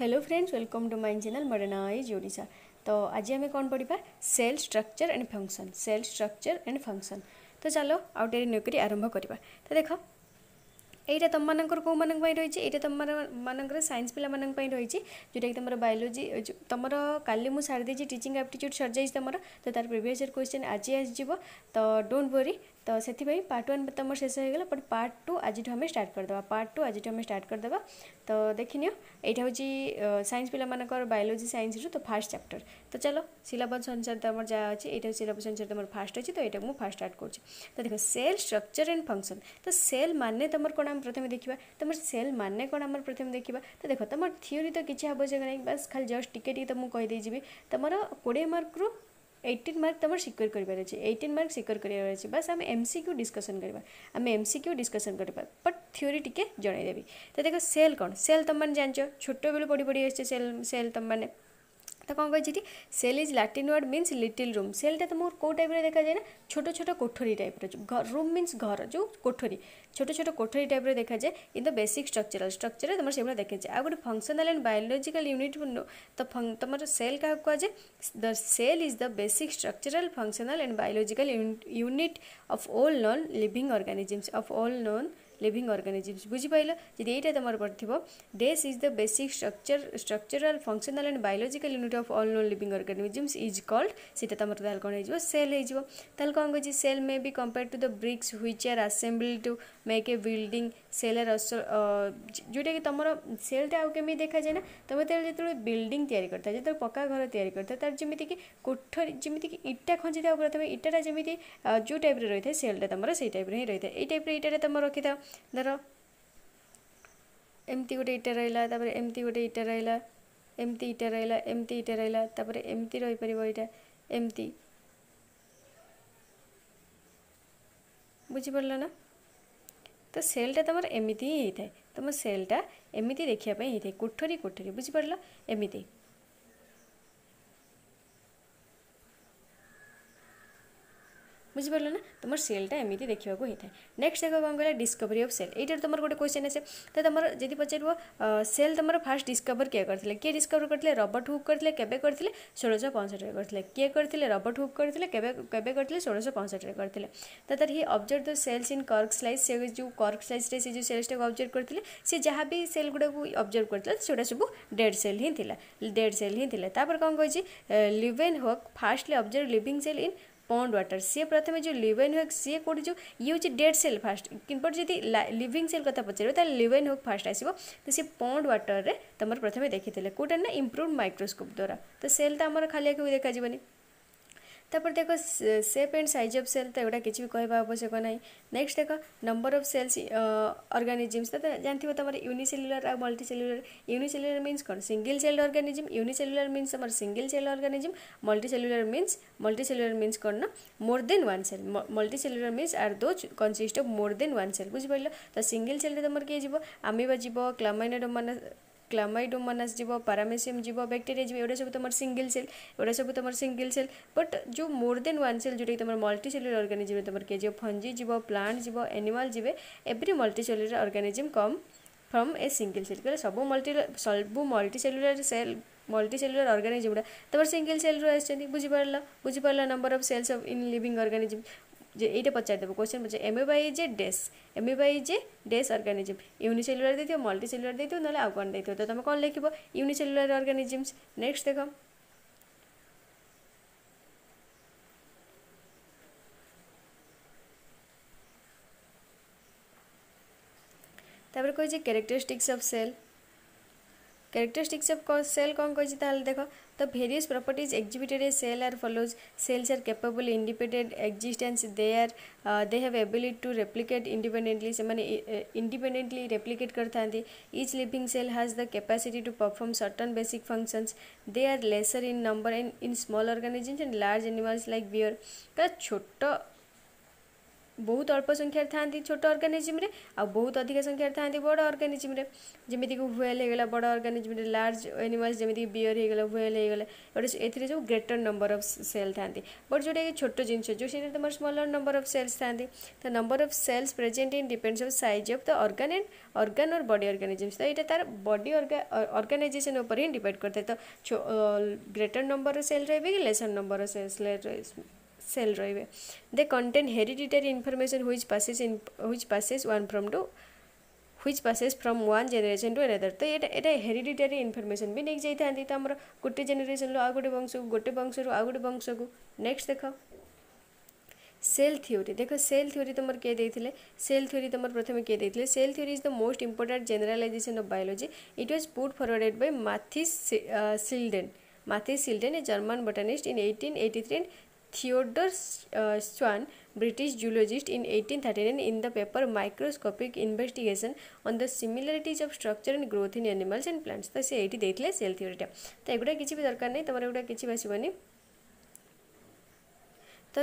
Hello friends welcome to my channel मोर ना ये जोड़ीसा तो आज आम कौन पढ़ा cell structure and function cell structure and function तो चलो आउ टे नौकरी आरंभ करवा तो देख यही तुम मन कौ मन रही है ये तुम मन सैंस पे रही जोटा कि तुम बायोलोजी तुम काली मुझे सारी टीचिंग आप्टिट्यूड सर जाइए तुम तो तार प्रिवियस क्वेश्चन आज आज तो डोंट वरी ତ ସେଥିପାଇଁ ପାର୍ଟ ୱାନ୍ ତ ମୋର ଶେଷ ହେଇଗଲା ବଟ୍ ପାର୍ଟ ଟୁ ଆଜିଠୁ ଆମେ ଷ୍ଟାର୍ଟ କରିଦେବା ପାର୍ଟ ଟୁ ଆଜିଠୁ ଆମେ ଷ୍ଟାର୍ଟ କରିଦେବା ତ ଦେଖିନିଅ ଏଇଟା ହେଉଛି ସାଇନ୍ସ ପିଲାମାନଙ୍କର ବାୟୋଲୋଜି ସାଇନ୍ସରୁ ତ ଫାର୍ଷ୍ଟ ଚାପ୍ଟର ତ ଚାଲ ସିଲାବସ୍ ଅନୁସାରେ ତ ଆମର ଯାହା ଅଛି ଏଇଟା ସିଲାବସ୍ ଅନୁସାରେ ତମର ଫାର୍ଷ୍ଟ ଅଛି ତ ଏଇଟାକୁ ମୁଁ ଫାର୍ଷ୍ଟ ଷ୍ଟାର୍ଟ କରୁଛି ତ ଦେଖ ସେଲ୍ ଷ୍ଟ୍ରକ୍ଚର୍ ଆଣ୍ଡ ଫଙ୍କସନ୍ ତ ସେଲ୍ ମାନେ ତମର କ'ଣ ଆମେ ପ୍ରଥମେ ଦେଖିବା ତମର ସେଲ୍ ମାନେ କ'ଣ ଆମର ପ୍ରଥମେ ଦେଖିବା ତ ଦେଖ ତମର ଥିଓରି ତ କିଛି ଆବଶ୍ୟକ ନାହିଁ ବାସ୍ ଖାଲି ଜଷ୍ଟ ଟିକେ ଟିକେ ତ ମୁଁ କହିଦେଇଯିବି ତମର କୋଡ଼ିଏ ମାର୍କରୁ ଏଇଟିନ୍ ମାର୍କ ତୁମର ସିକ୍ୟୋର କରିବାର ଅଛି ଏଇଟିନ୍ ମାର୍କ ସିକ୍ୟୋର କରିବାର ଅଛି ବାସ୍ ଆମେ ଏମ୍ ସି କ୍ୟୁ ଡିସ୍କସନ୍ କରିବା ଆମେ ଏମ୍ ସି କ୍ୟୁ ଡିସ୍କସନ୍ କରିବା ବଟ୍ ଥିଓରି ଟିକେ ଜଣାଇଦେବି ତ ଦେଖ ସେଲ୍ କ'ଣ ସେଲ୍ ତୁମମାନେ ଜାଣିଛ ଛୋଟବେଳୁ ପଢ଼ି ପଢ଼ି ଆସିଛ ସେଲ୍ ସେଲ୍ ତୁମମାନେ ତ କ'ଣ କହିଛି ଏଠି cell is Latin word means little room ସେଲ୍ଟା ତୁମକୁ କେଉଁ ଟାଇପ୍ର ଦେଖାଯାଏ ନା ଛୋଟ ଛୋଟ କୋଠରୀ ଟାଇପ୍ର ରୁମ୍ ମିନ୍ସ ଘର ଯେଉଁ କୋଠରୀ ଛୋଟ ଛୋଟ କୋଠରୀ ଟାଇପ୍ର ଦେଖାଯାଏ କିନ୍ତୁ ବେସିକ୍ ଷ୍ଟ୍ରକ୍ଚରାଲ୍ ଷ୍ଟ୍ରକ୍ଚରରେ ତୁମର ସେଗୁଡ଼ା ଦେଖାଯାଏ ଆଉ ଗୋଟେ ଫଙ୍କସନାଲ୍ ଆଣ୍ଡ ବାୟୋଲୋଜିକାଲ୍ ୟୁନିଟ୍ ତ ତୁମର ସେଲ୍ କାହାକୁ କୁହାଯାଏ the cell is the basic structural functional and biological unit of all non living organisms of all non living organisms বুঝিপাইল যদি এইটা তোমার পড়িব this is the basic structure structural functional and biological unit of all non living organisms is called সেটা তোমার তাহলে কোণ হয়ে সেল হয়ে তাহলে কোণ করছি cell may be compare to the bricks which are assemble to make building सेलर रस जोटा कि तुम सेलटा आम देखा जाए ना तुम जो बिल्डिंग या जो पक्का घर या तर जमीक कोठरी जमीक इटा खंजी था प्रथम इटाटा जमी जो टाइप रही था सेलटा तुम से टाइप हम रही था ये टाइप रटाटा तुम रखि था धर एमती गोटे इटा रहा एमती गोटे इटा रहा एमती इटा रहा एमती इटा रहा एमती रही पार यटा एमती बुझीपरल ତ ସେଲ୍ଟା ତୁମର ଏମିତି ହିଁ ହେଇଥାଏ ତୁମ ସେଲ୍ଟା ଏମିତି ଦେଖିବା ପାଇଁ ହେଇଥାଏ କୋଠରୀ କୋଠରୀ ବୁଝିପାରିଲ ଏମିତି बुझीपाल ना तुम सेल्टा एमती देखा होता है नेक्स्ट देखा कौन कहला डिस्कवरी अफ सेल यार तुम गोटे क्वेश्चन आसे तो तुम जी पचार सेल तुम फास्ट डिस्कवर किए करते किए डिस्कवर करते रबर्ट हुक करते के लिए पंसठ करते किए करते रबर्ट हुक करते के षोलश पंसठ करते तो तर हि अब्जर्व द सेल्स इन कर्क स्लाइस से जो कर्क स्लाइस से जो सेल्सटा को अब्जर्व करते सी जहाँ भी सेल गुडा को अब्जर्व करते से सब डेड सेल हिंसा डेड सेल हिंसा कौन कहे Leeuwenhoek firstly observe living cell in pond water सी प्रथम जो लिवेन हक सी कौट जो ये हूँ डेड सेल फास्ट किपट जी लिविंग सेल कथा पचार लिवेन हक फास्ट आसो तो सी पंड व्टर में तुम प्रथम देखी थे कौटा ना इम्प्रुव माइक्रोस्कोप द्वारा तो सेल तो आम खाली देखा जाए ତାପରେ ଦେଖ shape and size of cell ତ ଏଗୁଡ଼ା କିଛି ବି କହିବା ଆବଶ୍ୟକ ନାହିଁ ନେକ୍ସଟ ଦେଖ ନମ୍ବର ଅଫ୍ ସେଲ୍ସ ଅର୍ଗାନିଜିମ୍ସ ତ ଜାଣିଥିବ ତମର ୟୁନିସେଲ୍ୟୁଲାର ଆଉ ମଲ୍ଟିସେଲ୍ୟୁଲାର ୟୁନିସେଲ୍ୟୁଲାର ମିନ୍ସ କ'ଣ single cell organism unicellular means ତମର single cell organism multicellular means multicellular means କ'ଣ ନା more than one cell multicellular means are those consist of more than one cell ବୁଝିପାରିଲ ତ ସିଙ୍ଗିଲ୍ ସେଲ୍ରେ ତମର କିଏ ଯିବ ଆମିବା ଯିବ କ୍ଲାମାଇନୋଡୋମାନା କ୍ଲାମାଇଡୋମୋନାସ୍ ଯିବ ପାରାମେସିୟମ୍ ଯିବ ବ୍ୟାକ୍ଟେରିଆ ଯିବ ଏଗୁଡ଼ା ସବୁ ତୁମର ସିଙ୍ଗିଲ୍ ସେଲ୍ ଏଗୁଡ଼ା ସବୁ ତୁମର ସିଙ୍ଗିଲ୍ ସେଲ୍ ବଟ୍ ଯେଉଁ ମୋର୍ ଦେନ୍ ୱାନ୍ ସେଲ୍ ଯେଉଁଟାକି ତୁମର ମଲ୍ଟି ସେଲୁଲାର ଅର୍ଗାନିଜିମ୍ ତୁମର କିଏ ଯିବ ଫଞ୍ଜି ଯିବ ପ୍ଲାଣ୍ଟ ଯିବ ଆନିମାଲ୍ ଯିବେ every multi cellular organism come from a single cell कहले सब मल्टी सब multi cellular cell multi cellular organism गुड़ा तुम सिंगल सेल रु बुझिपार बुझिपार number of cells of in living organism যে এইটা পচার দেব কোশ্চেন পচার amoeba is a this amoeba is a this organism unicellular দিয়ে মল্টি সেলুলার দিয়ে নহলে আউ কোণ দিয়ে তো তুমি কোণ লিখব ইউনিসেলুলার অর্গানিজমস নেক্সট দেখ তাপরে কইছে characteristics of cell characteristics of cell কোন কইছে তাহলে দেখো तो various properties exhibited a cell are follows cells are capable independent existence they are they have ability to replicate independently से इंडिपेंडेंटली रेप्लिकेट कर each living cell has the capacity to perform certain basic functions they are lesser in number and in small organisms and large animals like bear का छोट ବହୁତ ଅଳ୍ପ ସଂଖ୍ୟାରେ ଥାଆନ୍ତି ଛୋଟ ଅର୍ଗାନିଜିମ୍ରେ ଆଉ ବହୁତ ଅଧିକ ସଂଖ୍ୟାରେ ଥାଆନ୍ତି ବଡ଼ ଅର୍ଗାନିଜିମ୍ରେ ଯେମିତିକି ହୁଏଲ୍ ହେଇଗଲା ବଡ଼ ଅର୍ଗାନିଜିମ୍ରେ ଲାର୍ଜ ଆନିମାଲ୍ସ ଯେମିତିକି ବିୟର୍ ହେଇଗଲା ହୁଏଲ୍ ହେଇଗଲା ଗୋଟେ ଏଥିରେ ଯେଉଁ ଗ୍ରେଟର୍ ନମ୍ବର ଅଫ୍ ସେଲ୍ ଥାଆନ୍ତି ବଟ୍ ଯେଉଁଟାକି ଛୋଟ ଜିନିଷ ଯେଉଁ ସେଇଟା ତୁମର ସ୍ମଲର୍ ନମ୍ବର ଅଫ୍ ସେଲ୍ସ ଥାଆନ୍ତି ତ number of cells present in depends of size of the organ and organ or body organisms ତ ଏଇଟା ତାର ବଡି ଅର୍ଗା ଅର୍ଗାନାଇଜେସନ୍ ଉପରେ ହିଁ ଡିପେଣ୍ଡ କରିଥାଏ ତ ଗ୍ରେଟର୍ ନମ୍ବର ଅଫ୍ ସେଲ୍ ରହିବେ କି lesser number of cells cell रे they contain hereditary information which passes in which passes one from to which passes from one generation to another तो ये हेरीडिटरी information भी नहीं जाती तो आम गोटे जेनेसन रू आ गोटे वंश को गोटे वंश रू आ गोटे वंश को नेक्स्ट देख सेल थ्योरी देख सेल थ्योरी तुम किए देते सेल थ्योरी तुम प्रथम किए देते cell theory is the most important generalisation of biology it was put forwarded by Matthias Schleiden Matthias Schleiden a German botanist in eighteen eighty three and Theodore Swan, British geologist in 1839 in the paper Microscopic Investigation on the Similarities of Structure and Growth in Animals and Plants. ତ ସେ ଏଇଠି ଦେଇଥିଲେ cell ଥିଓରିଟା ତ ଏଗୁଡ଼ା କିଛି ବି ଦରକାର ନାହିଁ ତମର ଏଗୁଡ଼ା କିଛି ବାସିବନି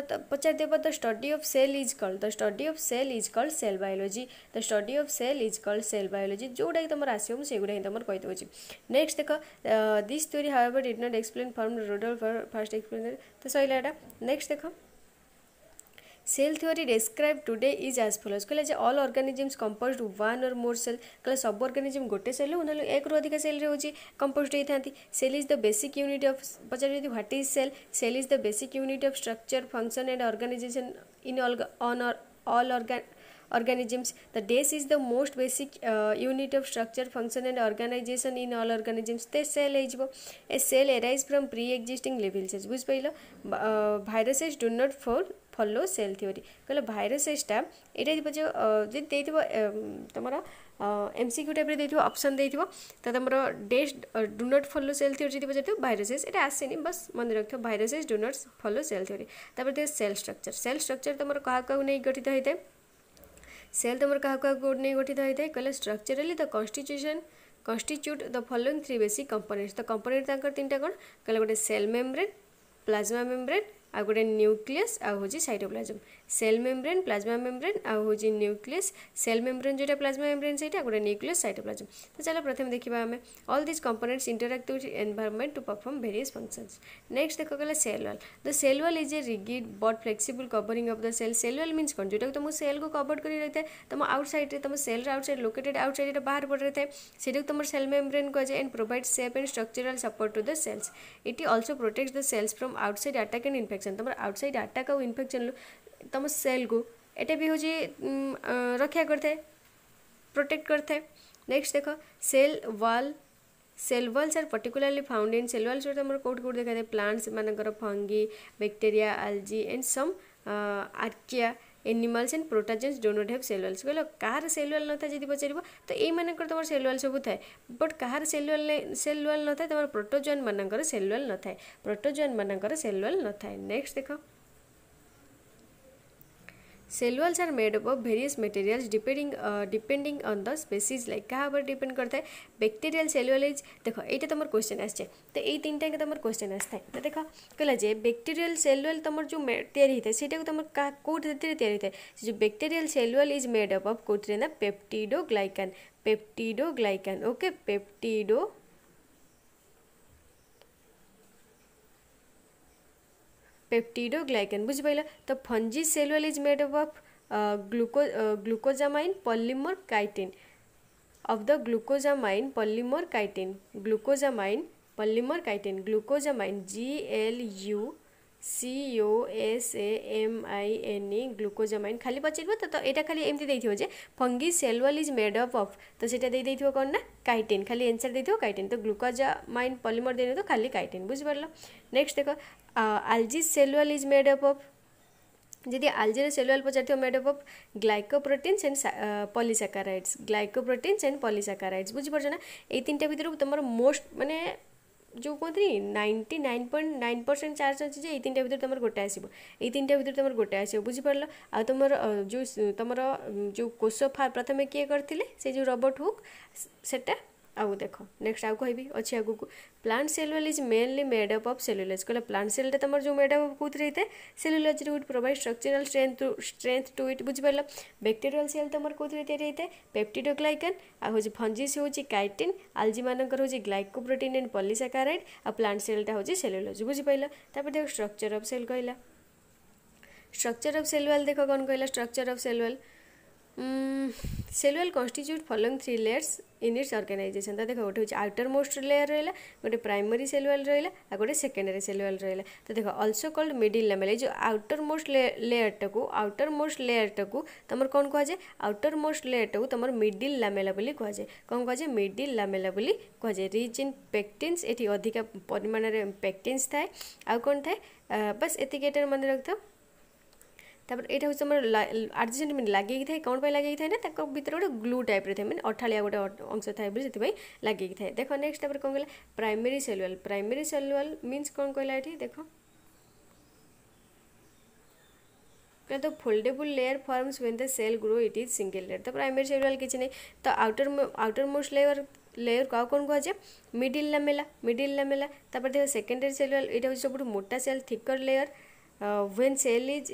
તો પચાસ તે પર the study of cell is called the study of cell is called cell biology the study of cell is called cell biology ଯେଉଁଟାକି ତମର ଆସିବ ମୁଁ ସେଗୁଡ଼ା ହିଁ ତମର କହିଦେଉଛି ନେକ୍ସଟ ଦେଖ this theory however did not explain form Rudolf first explain ତ ସରିଲା ଏଇଟା ନେକ୍ସଟ ଦେଖ cell theory describe today is as follows कहले अल अर्गानिजम्स कंपोज वन और मोर सेल कह सब अर्गानिजम गोटे सेल हो ना एक रु अधिक सेल रे compose composed cell is the basic unit of पचार what is cell cell is the basic unit of structure function and organisation in all on all organ organisms the dash is the most basic uh, unit of structure function and organization in all organisms the cell ହେଇଯିବ a cell arises from pre existing living cells ବୁଝିପାରିଲ viruses do not form follow cell theory कह virus एसटा यहाँ जो देव तुम M C Q type option देव तो तुम these do not follow cell theory जी जो भाइरस एस एट आसनी बस मन रख viruses do not follow cell theory देखिए सेल स्ट्रक्चर सेल स्ट्रक्चर तुम क्या क्या नहीं गठित होता है सेल तुम क्या क्या नहीं गठित होता है कहे structurally the constitution constitute the following three basic components तो कंपोनेंट तक तीन टाइम कह गए सेल मेम्ब्रेन प्लाज्मा मेम्ब्रेन ଆଉ ଗୋଟେ ନ୍ୟୁକ୍ଲିୟସ୍ ଆଉ ହେଉଛି cytoplasm cell membrane plasma membrane আউ হচ্ছে নিউক্লিয়াস সেল মেমব্রেন যেটা প্লাজমা মেমব্রেন সেইটা গোটে নিউক্লিয়াস সাইটোপ্লাজম তো চলো প্রথমে দেখিবা আমি all these components interact with environment to perform various functions next দেখ গেলে cell wall the cell wall is a rigid but flexible covering of the cell cell wall means কোন যেটা তুমি সেল কু কভর করে রয়েছে तुम आउट सैड तुम cell out sad located outside बाहर पड़े थाए से तुम सेल मेम्ब्रेन कहुए and provide safe and structural support to the cells it also protect the cells from outside attack and infection तुम आउटसाइड अटैक और infection तुम सेल को एटा भी हूँ रक्षा करते प्रोटेक्ट करते नेक्स्ट देख cell wall cell walls are particularly found in cell walls गोटे आम कौट कौट था प्लांट्स मानकर fungi bacteria algae and some archaea animals and protozoans do not have cell walls कह कहार सेल वाल ना जी पचार तो यही तुम सेल वाल सब थाए बट कहार सेल वाल सेल वाल ना तुम प्रोटोजोन मानक सेल वाल ना प्रोटोजोन मानक सेल वाल ना नेक्स्ट देख cell walls are made up of various materials depending on the species like क्या ऊपर डिपेंड करता है बैक्टेरियल सेल्युअल इज देख ये तुम क्वेश्चन आसे तो यही तीन टाइम तुम क्वेश्चन आसता है तो देख कहला जे बैक्टेरियल तुम जो तैयारी होता तुम कौटे तैयारी होता है जो bacterial cell wall is made up of कौटे ना peptidoglycan peptidoglycan okay पेप्टिडो peptidoglycan बुझिपाइल तो fungi cell wall is made up of ग्लूको glucosamine polymer chitin of the glucosamine polymer chitin glucosamine polymer chitin glucosamine G L U C O S A M I N E glucosamine खाली पचार तो यहाँ खाली एमती दे fungi cell wall is made up of तो से कौन ना काइटेन खाली एनसर दे काइटेन तो ग्लुकोजामाइन पलिमर देने तो खाली काइटेन बुझिपार नेक्स्ट देख algae cell wall is made up of ଯଦି ଆଲଜିର ସେଲୁଆଲ୍ ପଚାରିଥିବ made up of glycoproteins and polysaccharides glycoproteins and polysaccharides ବୁଝିପାରୁଛ ନା ଏଇ ତିନିଟା ଭିତରୁ ତୁମର ମୋଷ୍ଟ ମାନେ ଯେଉଁ କୁହନ୍ତିନି ninety nine point nine percent charge ଅଛି ଯେ ଏଇ ତିନିଟା ଭିତରୁ ତୁମର ଗୋଟେ ଆସିବ ଏଇ ତିନିଟା ଭିତରୁ ତୁମର ଗୋଟେ ଆସିବ ବୁଝିପାରିଲ ଆଉ ତୁମର ଯେଉଁ ତୁମର ଯେଉଁ କୋଷ ପ୍ରଥମେ କିଏ କରିଥିଲେ ସେ ଯେଉଁ ରବର୍ଟ ହୁକ୍ ସେଟା आउ देख नेक्स्ट आगे कहबी अच्छे आगे plant cell wall is mainly made up of cellulose कह प्लांट सेल टा तुम जो मेडअप कौन रही है सेलुलेज रुट provide structural strength strength to it बुझ पार बैक्टेरियाल सेल तुम कौन या पेप्टीडोग्लाइकन आज फंजिस हूँ कैटिन आलजी मानक मान ग्लैकोप्रोटीन एंड पलिसाकाराइड आ प्लांट सेलटा हूँ सेलुलेज बुझीपर देख स्ट्रक्चर अफ सेल कहला स्ट्रक्चर अफ सेलुएल देख कौन कहला structure of cell wall cell wall constitute following three layers in its organisation तो देख गोटे आउटर मोस्ट लेयर रहा गोटे प्राइमरी सेलुआल रहा आ गए सेकेंडरी सेलुआल रहा तो देख अल्सो कल्ड मिडिल लामेल जो आउटर मोस्ट लेयरटा को आउटर मोस्ट लेयरटा को तुम कौन कहुए आउटर मोस्ट लेयरटा को तुम मिडिल लामेला कहुए कौन कहुए मिडिल लामेला कहुए रिच इन पेक्टिन्स ये अधिका परिमाण पेक्टिन्स थाए आ कौन थाए बस एतिकेटर मन रखिथाओ ତାପରେ ଏଇଟା ହେଉଛି ଆମର ଆଡ଼ଜେଣ୍ଟ ମାନେ ଲାଗିକି ଥାଏ କ'ଣ ପାଇଁ ଲାଗିକି ଥାଏ ନା ତାଙ୍କ ଭିତରେ ଗୋଟେ ଗ୍ଲୁ ଟାଇପ୍ରେ ଥାଏ ମାନେ ଅଠାଳିଆ ଗୋଟେ ଅଂଶ ଥାଏ ବୋଲି ସେଥିପାଇଁ ଲାଗିକି ଥାଏ ଦେଖ ନେକ୍ସଟ ତାପରେ କ'ଣ କହିଲା ପ୍ରାଇମେରୀ ସେଲୱାଲ୍ ପ୍ରାଇମେରୀ ସେଲୱାଲ୍ क्या तो foldable layer forms when the cell grow it is single layer तो प्राइमरी सेलुलर किसी नहीं तो outer outer most layer layer को कौन कहुए मिडिल लमेला मिडिल लमेला तापर देख सेकेंडरी सेलुलर यहाँ सब मोटा cell thicker layer when cell is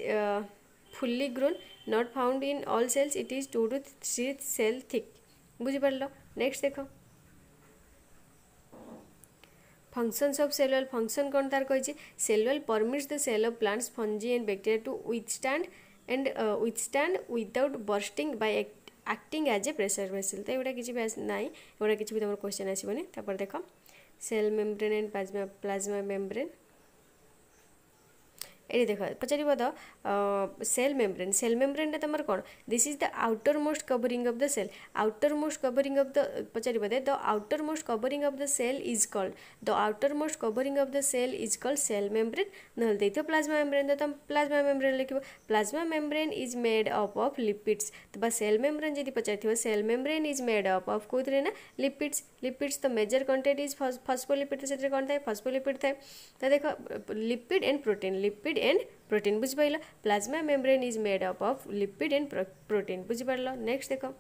fully grown not found in all cells it is 2 to 3 cell thick बुझी परलो नेक्स्ट देखो फंक्शंस ऑफ सेलुअल फंक्शन कौन तार कही cell wall permits the cell of plants fungi and bacteria to withstand and withstand without bursting by acting as a pressure vessel तो एगुड़ा किसी ना एगुड़ा भी तुम क्वेश्चन आसबनी देख cell membrane and plasma plasma membrane ये देख पचार सेल मेम्ब्रेन सेल मेम्ब्रेन तुम कौन this is the outer most covering of the cell outer most covering of the पचार the outer most covering of the cell is called the outer most covering of the cell is called cell membrane ना दे plasma membrane तो तुम plasma membrane लिखो plasma membrane is made up of lipids तो cell membrane जब पचार cell membrane is made up of कौन ना लिपिड्स लिपिड्स तो मेजर कंटेट इज फसफोलिपिड से कौन था फसफोलिपिड था देख lipid and protein lipid and protein बुझिपार plasma membrane is made up of lipid and protein बुझिपार next देख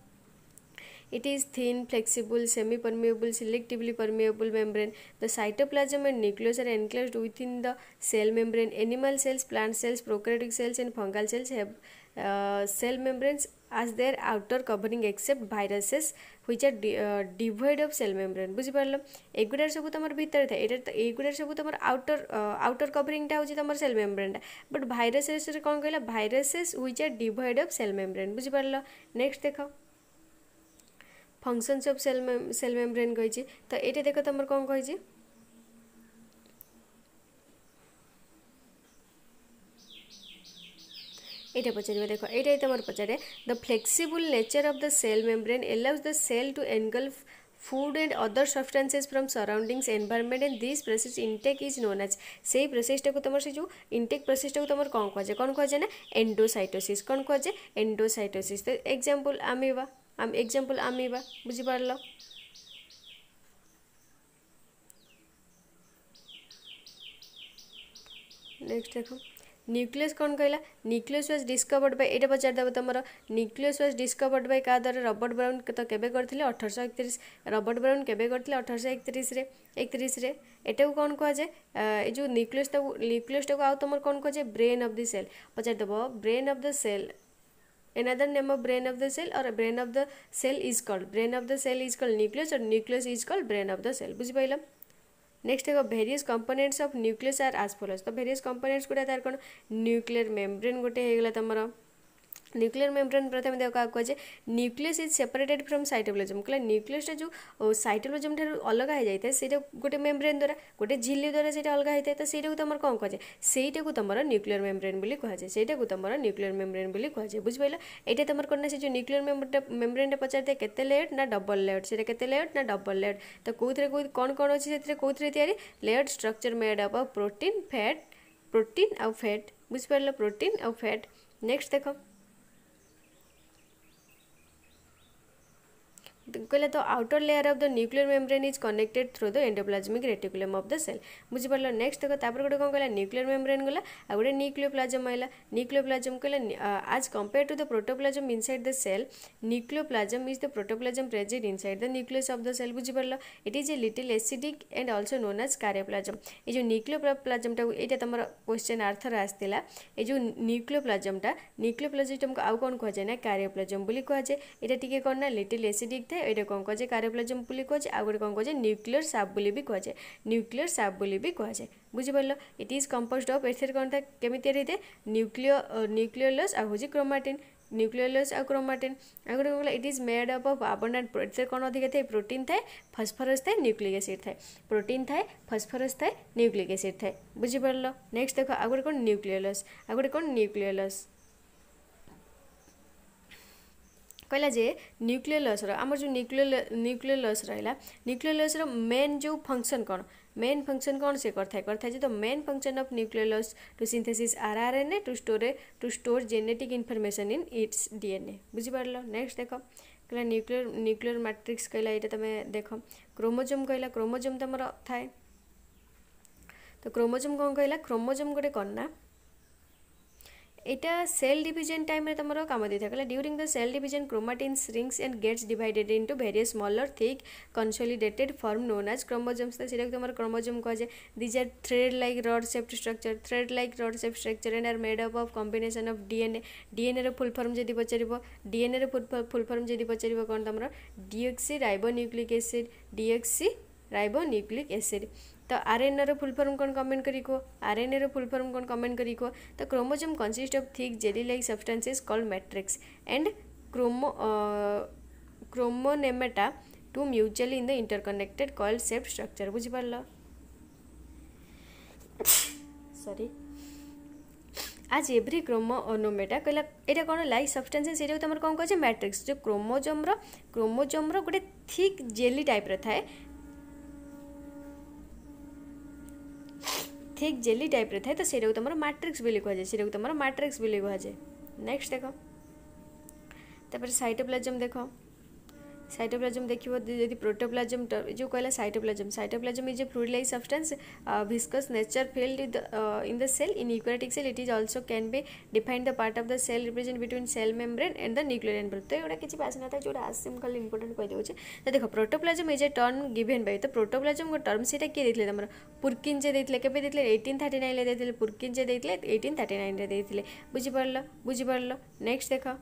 It is thin, flexible, semi-permeable, selectively permeable membrane. The cytoplasm and nucleus are enclosed within the cell membrane. Animal cells, plant cells, prokaryotic cells and fungal cells have cell membranes as their outer covering except viruses which are devoid of cell membrane বুঝি পারলো এগুড়ার সব তোমার ভিতরে থাকে এটা এগুড়ার সব তোমার আউটর আউটর কভরিংটা হচ্ছে তোমার সেল মেমব্রেনটা বাট ভাইরাসেস কোন কহিলা viruses which are devoid of cell membrane বুঝি পারলো নেক্সট দেখো functions of cell cell membrane कही तो ये देख तुम कौन कही এটা পচারিবা দেখো এইটাই তোমার পচারে the flexible nature of the cell membrane allows the cell to engulf food and other substances from surroundings environment and this process intake is known as সেই প্রসেসটাকে তোমার সেই যে ইনটেক প্রসেসটাকে তোমার কোন কোয়াজে কোন কোয়াজে না এন্ডোসাইটোসিস কোন কোয়াজে এন্ডোসাইটোসিস তো এক্সাম্পল আমিবা আমি এক্সাম্পল আমিবা বুঝি পারলো নেক্সট দেখো न्यूक्लियस कौन कहला न्यूक्लियस वाज डिस्कवर्ड बाय एटा पचार देबो न्यूक्लियस वाज डिस्कवर्ड बाय क्या द्वारा रबर्ट ब्राउन तो केबे करथिले 1831 रॉबर्ट ब्राउन केबे करथिले 1831 रे 31 एक एटा को कोन कहजे ए जो न्यूक्लियस ता न्यूक्लियस ता को आउ तमर कोन कहजे ब्रेन अफ द सेल पचार brain of the cell another name of brain of the cell or brain of the cell is called brain of the cell is called nucleus nucleus nucleus is called brain of the cell बुझी पाइला next है various components of nucleus are as follows तो various components गुटा तार कौन nuclear membrane गोटे होगा तुम न्यूक्लियर मेम्ब्रेन प्रथम क्या कहुए nucleus is separated from cytoplasm कहला न्यूक्लियसटा जो सैटोलोजम ठार अलग हो जाए गोटे मेम्ब्रेन द्वारा गोटे झिल्ली द्वारा सीटा अलग होता है तो सहीटा तुम कौन कहटा को तुम न्यूक्लियर मेम्ब्रेन भी कहुए सहीटा को तुम न्यूक्लियर मेम्ब्रेन भी कहुए बुझिपाल ये तुम कौन से जो न्यूक्लियर मेम्ब्रेन पचार थे केते लेयर ना डबल लेयर से केते ना डबल लेयर तो कौन कौन कौन अच्छे से कौन या layer structure made up protein fat protein आउ फैट बुझिपार प्रोटीन आउ फैट नेक्स्ट देख କହିଲେ the outer layer of the nuclear membrane is connected through the endoplasmic reticulum of the cell ବୁଝିପାରିଲ ନେକ୍ସଟ ଦେଖ ତାପରେ ଗୋଟେ କ'ଣ କହିଲା ନ୍ୟୁକ୍ଲିୟର ମେମ୍ବ୍ରେନ୍ ଗଲା ଆଉ ଗୋଟେ ନ୍ୟୁକ୍ଲିଓପ୍ଲାଜମ୍ ଆଇଲା ନ୍ୟୁକ୍ଲିଓପ୍ଲାଜମ୍ କହିଲା as compare to the protoplasm inside the cell nucleoplasm is the protoplasm present inside the nucleus of the cell ବୁଝିପାରିଲ it is a little acidic and also known as karyoplasm ଏ ଯେଉଁ ନ୍ୟୁକ୍ଲିଓପ୍ଲାଜମ୍ଟାକୁ ଏଇଟା ତମର କ୍ୱେଶ୍ଚନ୍ ଆର୍ଥର ଆସିଥିଲା ଏ ଯେଉଁ ନ୍ୟୁକ୍ଲିଓପ୍ଲାଜମ୍ଟା ନ୍ୟୁକ୍ଲିଓପ୍ଲାଜମ୍ଟାକୁ ଆଉ କ'ଣ କୁହାଯାଏ ନା କାରିଓପ୍ଲାଜମ୍ ବୋଲି କୁହାଯାଏ ଏଇଟା ଟିକେ କ'ଣ ନା ଲିଟିଲ୍ ଏସିଡିକ୍ ଥାଏ ଏଇଟା କ'ଣ କୁହାଯାଏ କାରିପ୍ଲାଜମ୍ ବୋଲି କୁହାଯାଏ ଆଉ ଗୋଟେ କ'ଣ କୁହାଯାଏ ନ୍ୟୁକ୍ଲିୟର ସାପ୍ ବୋଲି ବି କୁହାଯାଏ ନ୍ୟୁକ୍ଲିୟର ସାପ୍ ବୋଲି ବି କୁହାଯାଏ ବୁଝିପାରିଲ ଇଟ୍ ଇଜ୍ କମ୍ପୋଜ୍ଡ ଅଫ୍ ଏଥିରେ କ'ଣ ଥାଏ କେମିତି ତିଆରି ହେଇଥାଏ ନ୍ୟୁକ୍ଲିୟ ନ୍ୟୁକ୍ଲିୟଲସ୍ ଆଉ ହେଉଛି କ୍ରୋମାଟିନ୍ ନ୍ୟୁକ୍ଲିୟଲସ୍ ଆଉ କ୍ରୋମାଟିନ୍ ଆଉ ଗୋଟେ କହିଲା it is made of of abundant ଏଥିରେ କ'ଣ ଅଧିକା ଥାଏ ପ୍ରୋଟିନ୍ ଥାଏ ଫସଫରସ୍ ଥାଏ ନ୍ୟୁକ୍ଲିକ୍ ଏସିଡ୍ ଥାଏ ପ୍ରୋଟିନ୍ ଥାଏ ଫସଫରସ୍ ଥାଏ ନ୍ୟୁକ୍ଲିକ୍ ଏସିଡ୍ ଥାଏ ବୁଝିପାରିଲ ନେକ୍ସଟ ଦେଖ ଆଉ ଗୋଟେ କ'ଣ ନ୍ୟୁକ୍ଲିୟଲସ୍ ଆଉ ଗୋଟେ କ'ଣ ନ୍ୟୁକ୍ଲିୟଲସ୍ कहला जे न्यूक्लियोलस आम जो न्यूक्लियोलस रहा न्यूक्लियोलस मेन जो फंक्शन कौन मेन फंक्शन कौन से करता है करता है तो main function of nucleolus to synthesis rRNA to store to store genetic information in its DNA बुझी पारलो नेक्स्ट देख कहला न्यूक्लियर न्यूक्लियर मैट्रिक्स कहला ये तुम देख क्रोमोजोम कहला क्रोमोजोम तुम थाए तो क्रोमोजोम कौन कहला क्रोमोजोम गोटे कौन ना এটা সেল ডিভিজন টাইমে তোমার কাম দিয়ে থাকে during the cell division chromatins rings and gets divided into various smaller thick consolidated form known as chromosomes সেটাকে তোমার ক্রোমোজোম কুহাযায় these are thread like rod shape structure thread like rod shape structure and are made up of combination of DNA ডিএনএর full form যদি পচারিব ডিএনএর full form যদি পচারিব কোণ তোমার deoxyribonucleic acid deoxyribonucleic acid तो आरएन एर फर्म कौन कमेंट करी को आरएन एर फुलफर्म कौन कमेंट करी तो chromosome consist of thick jelly like substances call matrix and chromo chromonemata two mutually in the interconnected call shape structure बुझिपार सरी आज एवरी क्रोमो ओनोमेटा कहला यहाँ कौन लाइक सब्सटेन्से तुम कौन कह मैट्रिक्स जो क्रोमोजोम क्रोमोजोम गोटे थिक् जेली टाइप रहा है थिक जेली टाइप थाए तो सही तुम मैट्रिक्स भी कहुए सीटा को तुम मैट्रिक्स भी कहुए नेक्स्ट देख तपर सैटोप्लाजम देखो साइटोप्लाज्म देखिए यदि प्रोटोप्लाज्म जो कहला cytoplasm cytoplasm is a fluid like substance viscous nature filled in uh, in the cell in eukaryotic cell it is also can be defined the part of the cell represent between cell membrane and the तो एउटा किछि पास नथा जोडा आसिम खाली important कह देउछ त देखो protoplasm is a term given by तो प्रोटोप्लाजम टर्म से किए देते तमर पुर्किन जे देथले केबे देथले 1839 नाइन देते पुरकिन जे देते 1839 रे नाइन देते परलो बुझि परलो नेक्स्ट देखो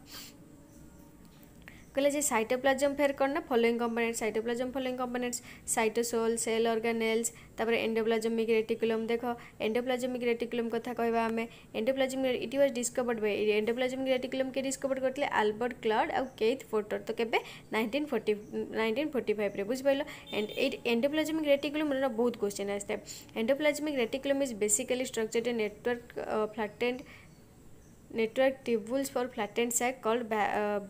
कहले जे साइटोप्लाज्म फेयर कौन ना following component cytoplasm following components cytosol cell organelles तापर एंडोप्लाज्मिक रेटिकुलम देख एंडोप्लाज्मिक रेटिकुलम कथा कहवा आम endoplasmic it was discovered by endoplasmic reticulum के डिस्कवर करते आलबर्ट क्लाउड आउ केथ फोर्टर तो केबे 1940 1945 रे बुझ पाइलो एंड एंडोप्लाज्मिक रेटिकुलम बहुत क्वेश्चन आस्ते endoplasmic reticulum is basically structure a network flattened uh, network tubules for flattened sac called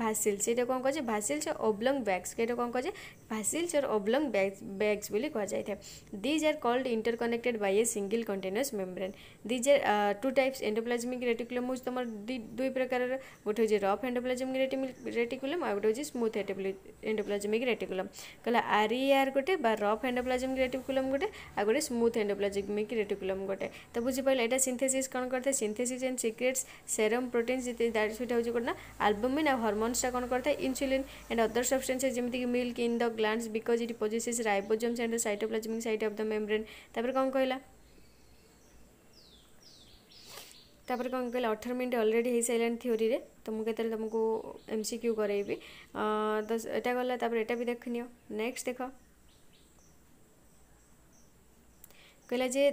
vesicles এটা কম কে ভাসিলস আর ওবলং ব্যাগস এটা কম কে ভাসিলস আর ওবলং ব্যাগস ব্যাগস বলে কুযাই থাকে these are called interconnected by a single continuous membrane these are two types endoplasmic reticulum হচ্ছে তোমার দুই প্রকারের গোটে হচ্ছে রফ এন্ডোপ্লাজমিক রেটিকুলম আর গোটে হচ্ছে স্মুথ এন্ডোপ্লাজমিক রেটিকুলম কলা আর ই আর গোটে বা রফ এন্ডোপ্লাজমিক রেটিকুলম গোটে আর গোটে স্মুথ এন্ডোপ্লাজমিক রেটিকুলম গোটে তো বুঝিপারে এটা সিন্থেসিস কোণ করতে synthesis and secretes serum proteins that ସେଇଟା ହେଉଛି କ'ଣ ନା ଆଲବମିନ୍ ଆଉ ହର୍ମୋନ୍ସଟା କ'ଣ କରିଥାଏ ଇନ୍ସୁଲିନ୍ ଆଣ୍ଡ ଅଦର ସବଷ୍ଟାନ୍ସେସ୍ ଯେମିତିକି milk in the glands because it possesses ribosomes and cytoplasmic site of the membrane ତାପରେ କ'ଣ କହିଲା ତାପରେ କ'ଣ କହିଲା ଅଠର ମିନିଟ୍ ଅଲରେଡ଼ି ହେଇସାରିଲାଣି ଥିଓରିରେ ତ ମୁଁ କେତେବେଳେ ତୁମକୁ ଏମ୍ ସି କ୍ୟୁ କରେଇବି ତ ଏଇଟା ଗଲା ତାପରେ ଏଇଟା ବି ଦେଖିନିଅ ନେକ୍ସଟ ଦେଖ कहला जे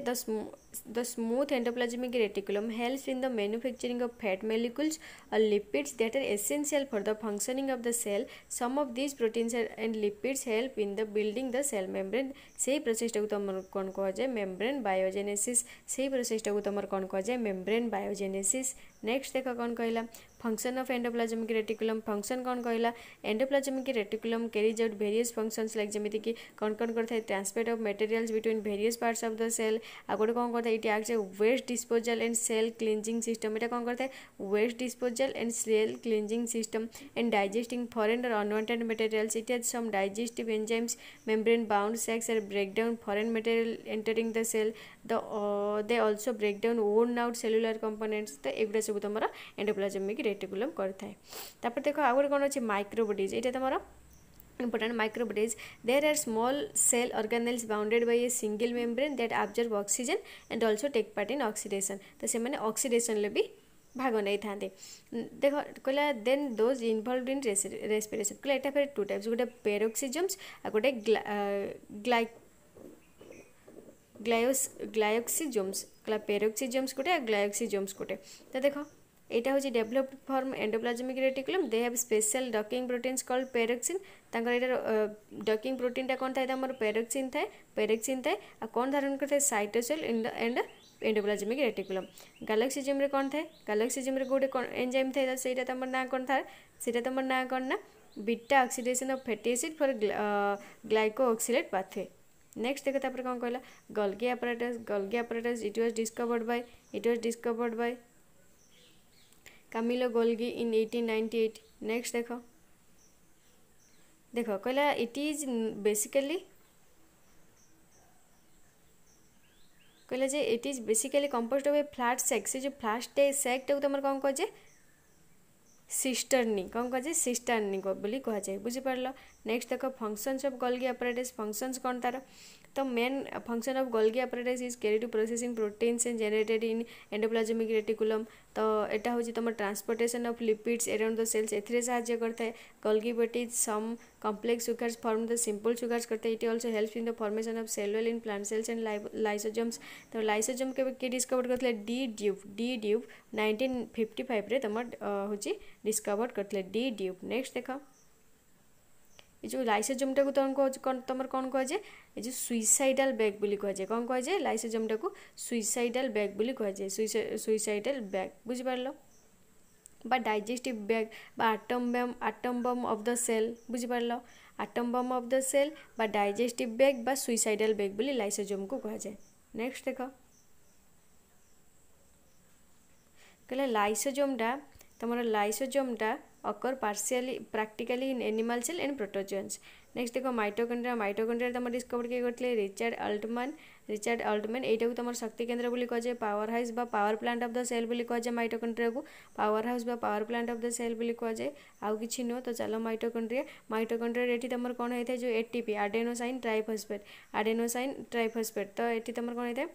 the smooth endoplasmic reticulum help in the manufacturing of fat molecules और lipids that are essential for the functioning of the cell some of this proteins and lipids help in the building the cell membrane से ही प्रोसेसटा को तुम कौन कहुए membrane बायोजेनेसीस से ही प्रोसेसटा को तुम कौन कहुए मेम्ब्रेन बायोजेनेसीस नेक्स्ट देख कौन कहला function of endoplasmic reticulum function कौन कहला endoplasmic reticulum carries out various functions like जमीती कि कौन कौन करता है transport of materials between various parts of the cell आ गोटे कौन करता ये आगे waste disposal and cell cleansing system यहाँ कौन करता है waste disposal and cell cleansing system and digesting foreign और unwanted materials it has some digestive enzymes membrane bound sacs that break down foreign material entering the cell the uh, they also break down worn out cellular सब तुम endoplasmic reticulum करें देख आगे कौन अच्छे माइक्रोबोडीज ये तुम important microbodies there are small cell organelles bounded by a single membrane that absorb oxygen and also take part in oxidation तो से मैंने भी भाग नहीं था देख कहला then those involve in respiration कहला यहाँ फिर टू टाइप्स गोटे पेरोक्सीजम्स आ गोटे ग्ला ग्लायोक्सीजोम्स कहला पेरोक्सीजोम्स गोटे ग्लायोक्सीजोम्स गोटे तो देख यहाँ হচ্ছে developed form endoplasmic reticulum they have special docking proteins called peroxin তাঙ্কর এটার ডকিং প্রোটিনটা কোন থাকে আমার পেরক্সিন থাকে পেরক্সিন থাকে আর কোন ধারণ করে থাকে সাইটোসেল এন্ড रेटिकुलम गैलेक्सीजिम कौन था गैलेक्सीजिम गोटे एंजाइम था सेटा तुम ना कौन था सेटा तुम ना कौन ना beta oxidation of fatty acid for glyoxylate pathway next देखो तापर कौन कहला Golgi apparatus Golgi apparatus it was discovered by it was discovered by Camillo Golgi in eighteen ninety eight next ଦେଖ ଦେଖ କହିଲା ଇଟ୍ ଇଜ୍ ବେସିକାଲି କହିଲା ଯେ it is basically composed of a flat sac ସେ ଯେଉଁ ଫ୍ଲାଟ୍ ସେକ୍ଟାକୁ ତୁମର କ'ଣ କୁହାଯାଏ ସିଷ୍ଟର୍ନି କ'ଣ କୁହାଯାଏ ସିଷ୍ଟର୍ନି ବୋଲି କୁହାଯାଏ ବୁଝିପାରିଲ नेक्स्ट देख function of Golgi apparatus function कौन तार तो main function of Golgi apparatus is carry to processing proteins and generated in endoplasmic reticulum तो यहाँ हूँ तुम transportation of lipids around the cells एथेरे साहाଯ୍ୟ करଥାଏ Golgi but is some complex sugars from the simple sugars करते it also help in the formation of cell wall in plant cells and lysosomes तो lysosome के किए डिस्कवर करते D Duve de Duve nineteen fifty five तुम हूँ discover करते D dupe next देख ଏ ଯେଉଁ ଲାଇସୋଜୋମ୍ଟାକୁ ତୁମର କ'ଣ କୁହାଯାଏ ଏ ଯେଉଁ ସୁଇସାଇଡାଲ୍ ବ୍ୟାଗ୍ ବୋଲି କୁହାଯାଏ କ'ଣ କୁହାଯାଏ ଲାଇସୋଜୋମ୍ଟାକୁ ସୁଇସାଇଡାଲ୍ ବ୍ୟାଗ୍ ବୋଲି କୁହାଯାଏ ସୁଇସାଇଡାଲ୍ ବ୍ୟାଗ୍ ବୁଝିପାରିଲ বা ডাইজেস্টিভ ব্যাগ বা atom bomb atom bomb of the cell বুঝিপারল atom bomb of the cell বা ডাইজেস্টিভ ব্যাগ বা সুইসাইডাল ব্যাগ বলে লাইসোজোমকে কুহযায় নেক্সট দেখ କହିଲେ ଲାଇସୋଜୋମ୍ଟା ତୁମର ଲାଇସୋଜୋମ୍ଟା occur partially practically in animal cell and protozoans next dekho mitochondria mitochondria tamar discover kiye garthile richard altman Richard Altmann ଏଇଟାକୁ ତମର ଶକ୍ତି କେନ୍ଦ୍ର ବୋଲି କୁହାଯାଏ ପାୱାର ହାଉସ୍ ବା power plant of the cell ବୋଲି କୁହାଯାଏ ମାଇଟୋକଣ୍ଡ୍ରିଆକୁ ପାୱାର ହାଉସ୍ ବା power plant of the cell ବୋଲି କୁହାଯାଏ ଆଉ କିଛି ନୁହଁ ତ ଚାଲ ମାଇଟୋକଣ୍ଡ୍ରିଆ ମାଇଟୋକଣ୍ଡ୍ରିଆରେ ଏଠି ତମର କ'ଣ ହେଇଥାଏ ଯେଉଁ ଏଟିପି ଆଡେନୋସାଇନ୍ ଟ୍ରାଇଫସଫେଟ୍ ଆଡେନୋସାଇନ୍ ଟ୍ରାଇଫସଫେଟ୍ ତ ଏଠି ତମର କ'ଣ ହେଇଥାଏ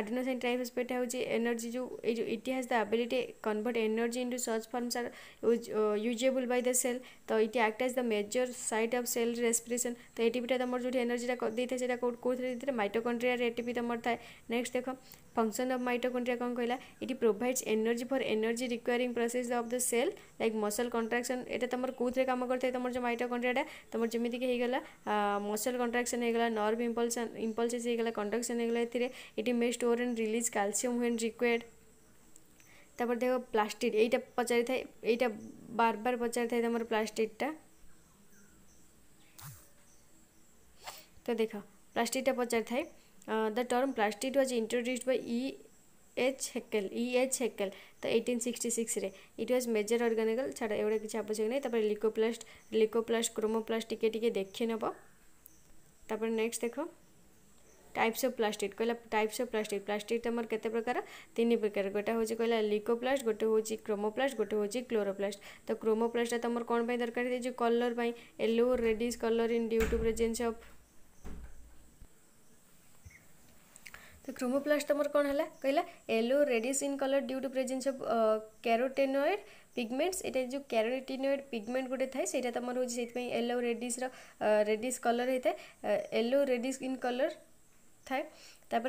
ଆଡେନୋସାଇନ୍ ଟ୍ରାଇଫସଫେଟ୍ ହେଉଛି ଏନର୍ଜି ଯେଉଁ ଏଇ ଯେଉଁ it has the ability convert energy into ସର୍ଚ୍ଚ forms are usable by the cell तो ये acts as the major major of cell cell तो ତ ଏଟିପିଟା ତମର ଯେଉଁଠି ଏନର୍ଜିଟା ଦେଇଥାଏ ସେଇଟା କେଉଁଥିରେ ଦେଇଥାଏ ମାଇଟୋକଣ୍ଡ୍ରିଆରେ ଏଟିପି ତମର ଥାଏ ନେକ୍ସଟ ଦେଖ फंक्शन ऑफ माइटोकॉन्ड्रिया कौन कहला it provides energy for energy requiring process of the cell like muscle contraction ये तुम कौन काम करते तुम जो माइटोकॉन्ड्रियाटा तुम जमीक होगा मसल कंट्राक्शन होगा नर्व इम्पल्सन इम्पल्सेस होगा कंडक्शन होगा it may store and release calcium when required तापर देख प्लास्टिड यहीटा पचारि था बार বজার থাকে আমার প্লাস্টিকটা তো দেখ প্লাস্টিকটা বজার থাকে the term plastid was introduced by E H Haeckel E H Haeckel तो eighteen sixty six it was major organical छाड़ा एगुड़ा किसी आवश्यक नहीं तापर लिकोप्लास्ट लिकोप्लास्ट क्रोमोप्लास्ट टिके टिके नब तापर नेक्स्ट देखो टाइप्स अफ प्लास्टिक कहला टाइप्स अफ प्लास्टिक प्लास्टिक तो तुम केते प्रकार तीन प्रकार गोटे हूँ कहला लिकोप्लास्ट गोटे हूँ क्रोमोप्लास्ट गोटे हूँ क्लोरोप्लास्ट तो क्रोमोप्लास्टा तुम कौन दरकार जो कलर पर yellow reddish colour in due to presence of तो क्रोमोप्लास्ट तुम कौन है कहला yellow reddish in colour due to presence of carotenoid pigments ये जो क्यारोटिनोइड पिगमेंट गोटे थाए तुम हूँ से येलो रेडिश्र रेडिश कलर होता है येलो रेडिश इन कलर थाए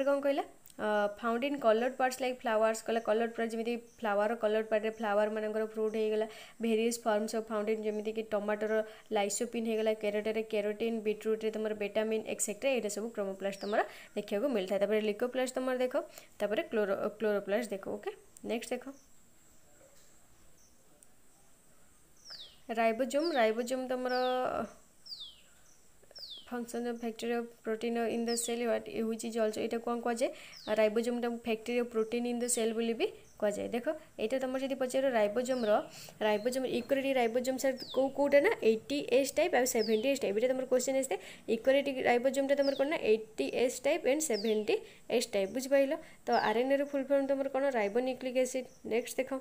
कौन कहला found in coloured parts like flowers कहला कलर्ड पार्ट जमी फ्लावर कलर्ड पार्ट फ्लावर मानक फ्रूट होगा भेरियस फर्म्स अफ फाउंटेन जमीक टमाटोर लाइसोपिन होगा कैरेटे कैरोटीन बीट्रुट्रे तुम भिटामिन एक्सेट्रा ये सब क्रोमोप्लास्ट तुम देखा मिलता है लिकोप्लास तुम देख तापर क्लोरो क्लोरोप्लास देख ओके नेक्स्ट देख रोम रोम तुम function of bacterial protein in the cell what which is also এটা কোন কোয়া যায় রাইবোজোম টা bacterial protein in the cell বলি বি কোয়া যায় দেখো এটা তোমার যদি পচার রাইবোজোম র রাইবোজোম ইকোরেটি রাইবোজোম স্যার কেউ কোটা না 80H টাইপ আর 70H টাইপ এটা তোমার কোশ্চেন আসতে ইকোরেটি রাইবোজোম টা তোমার কোন না 80H type and 70H type বুঝ পাইলো তো আরএনএ এর ফুল ফর্ম তোমার কোন রাইবোনিউক্লিক অ্যাসিড নেক্সট দেখো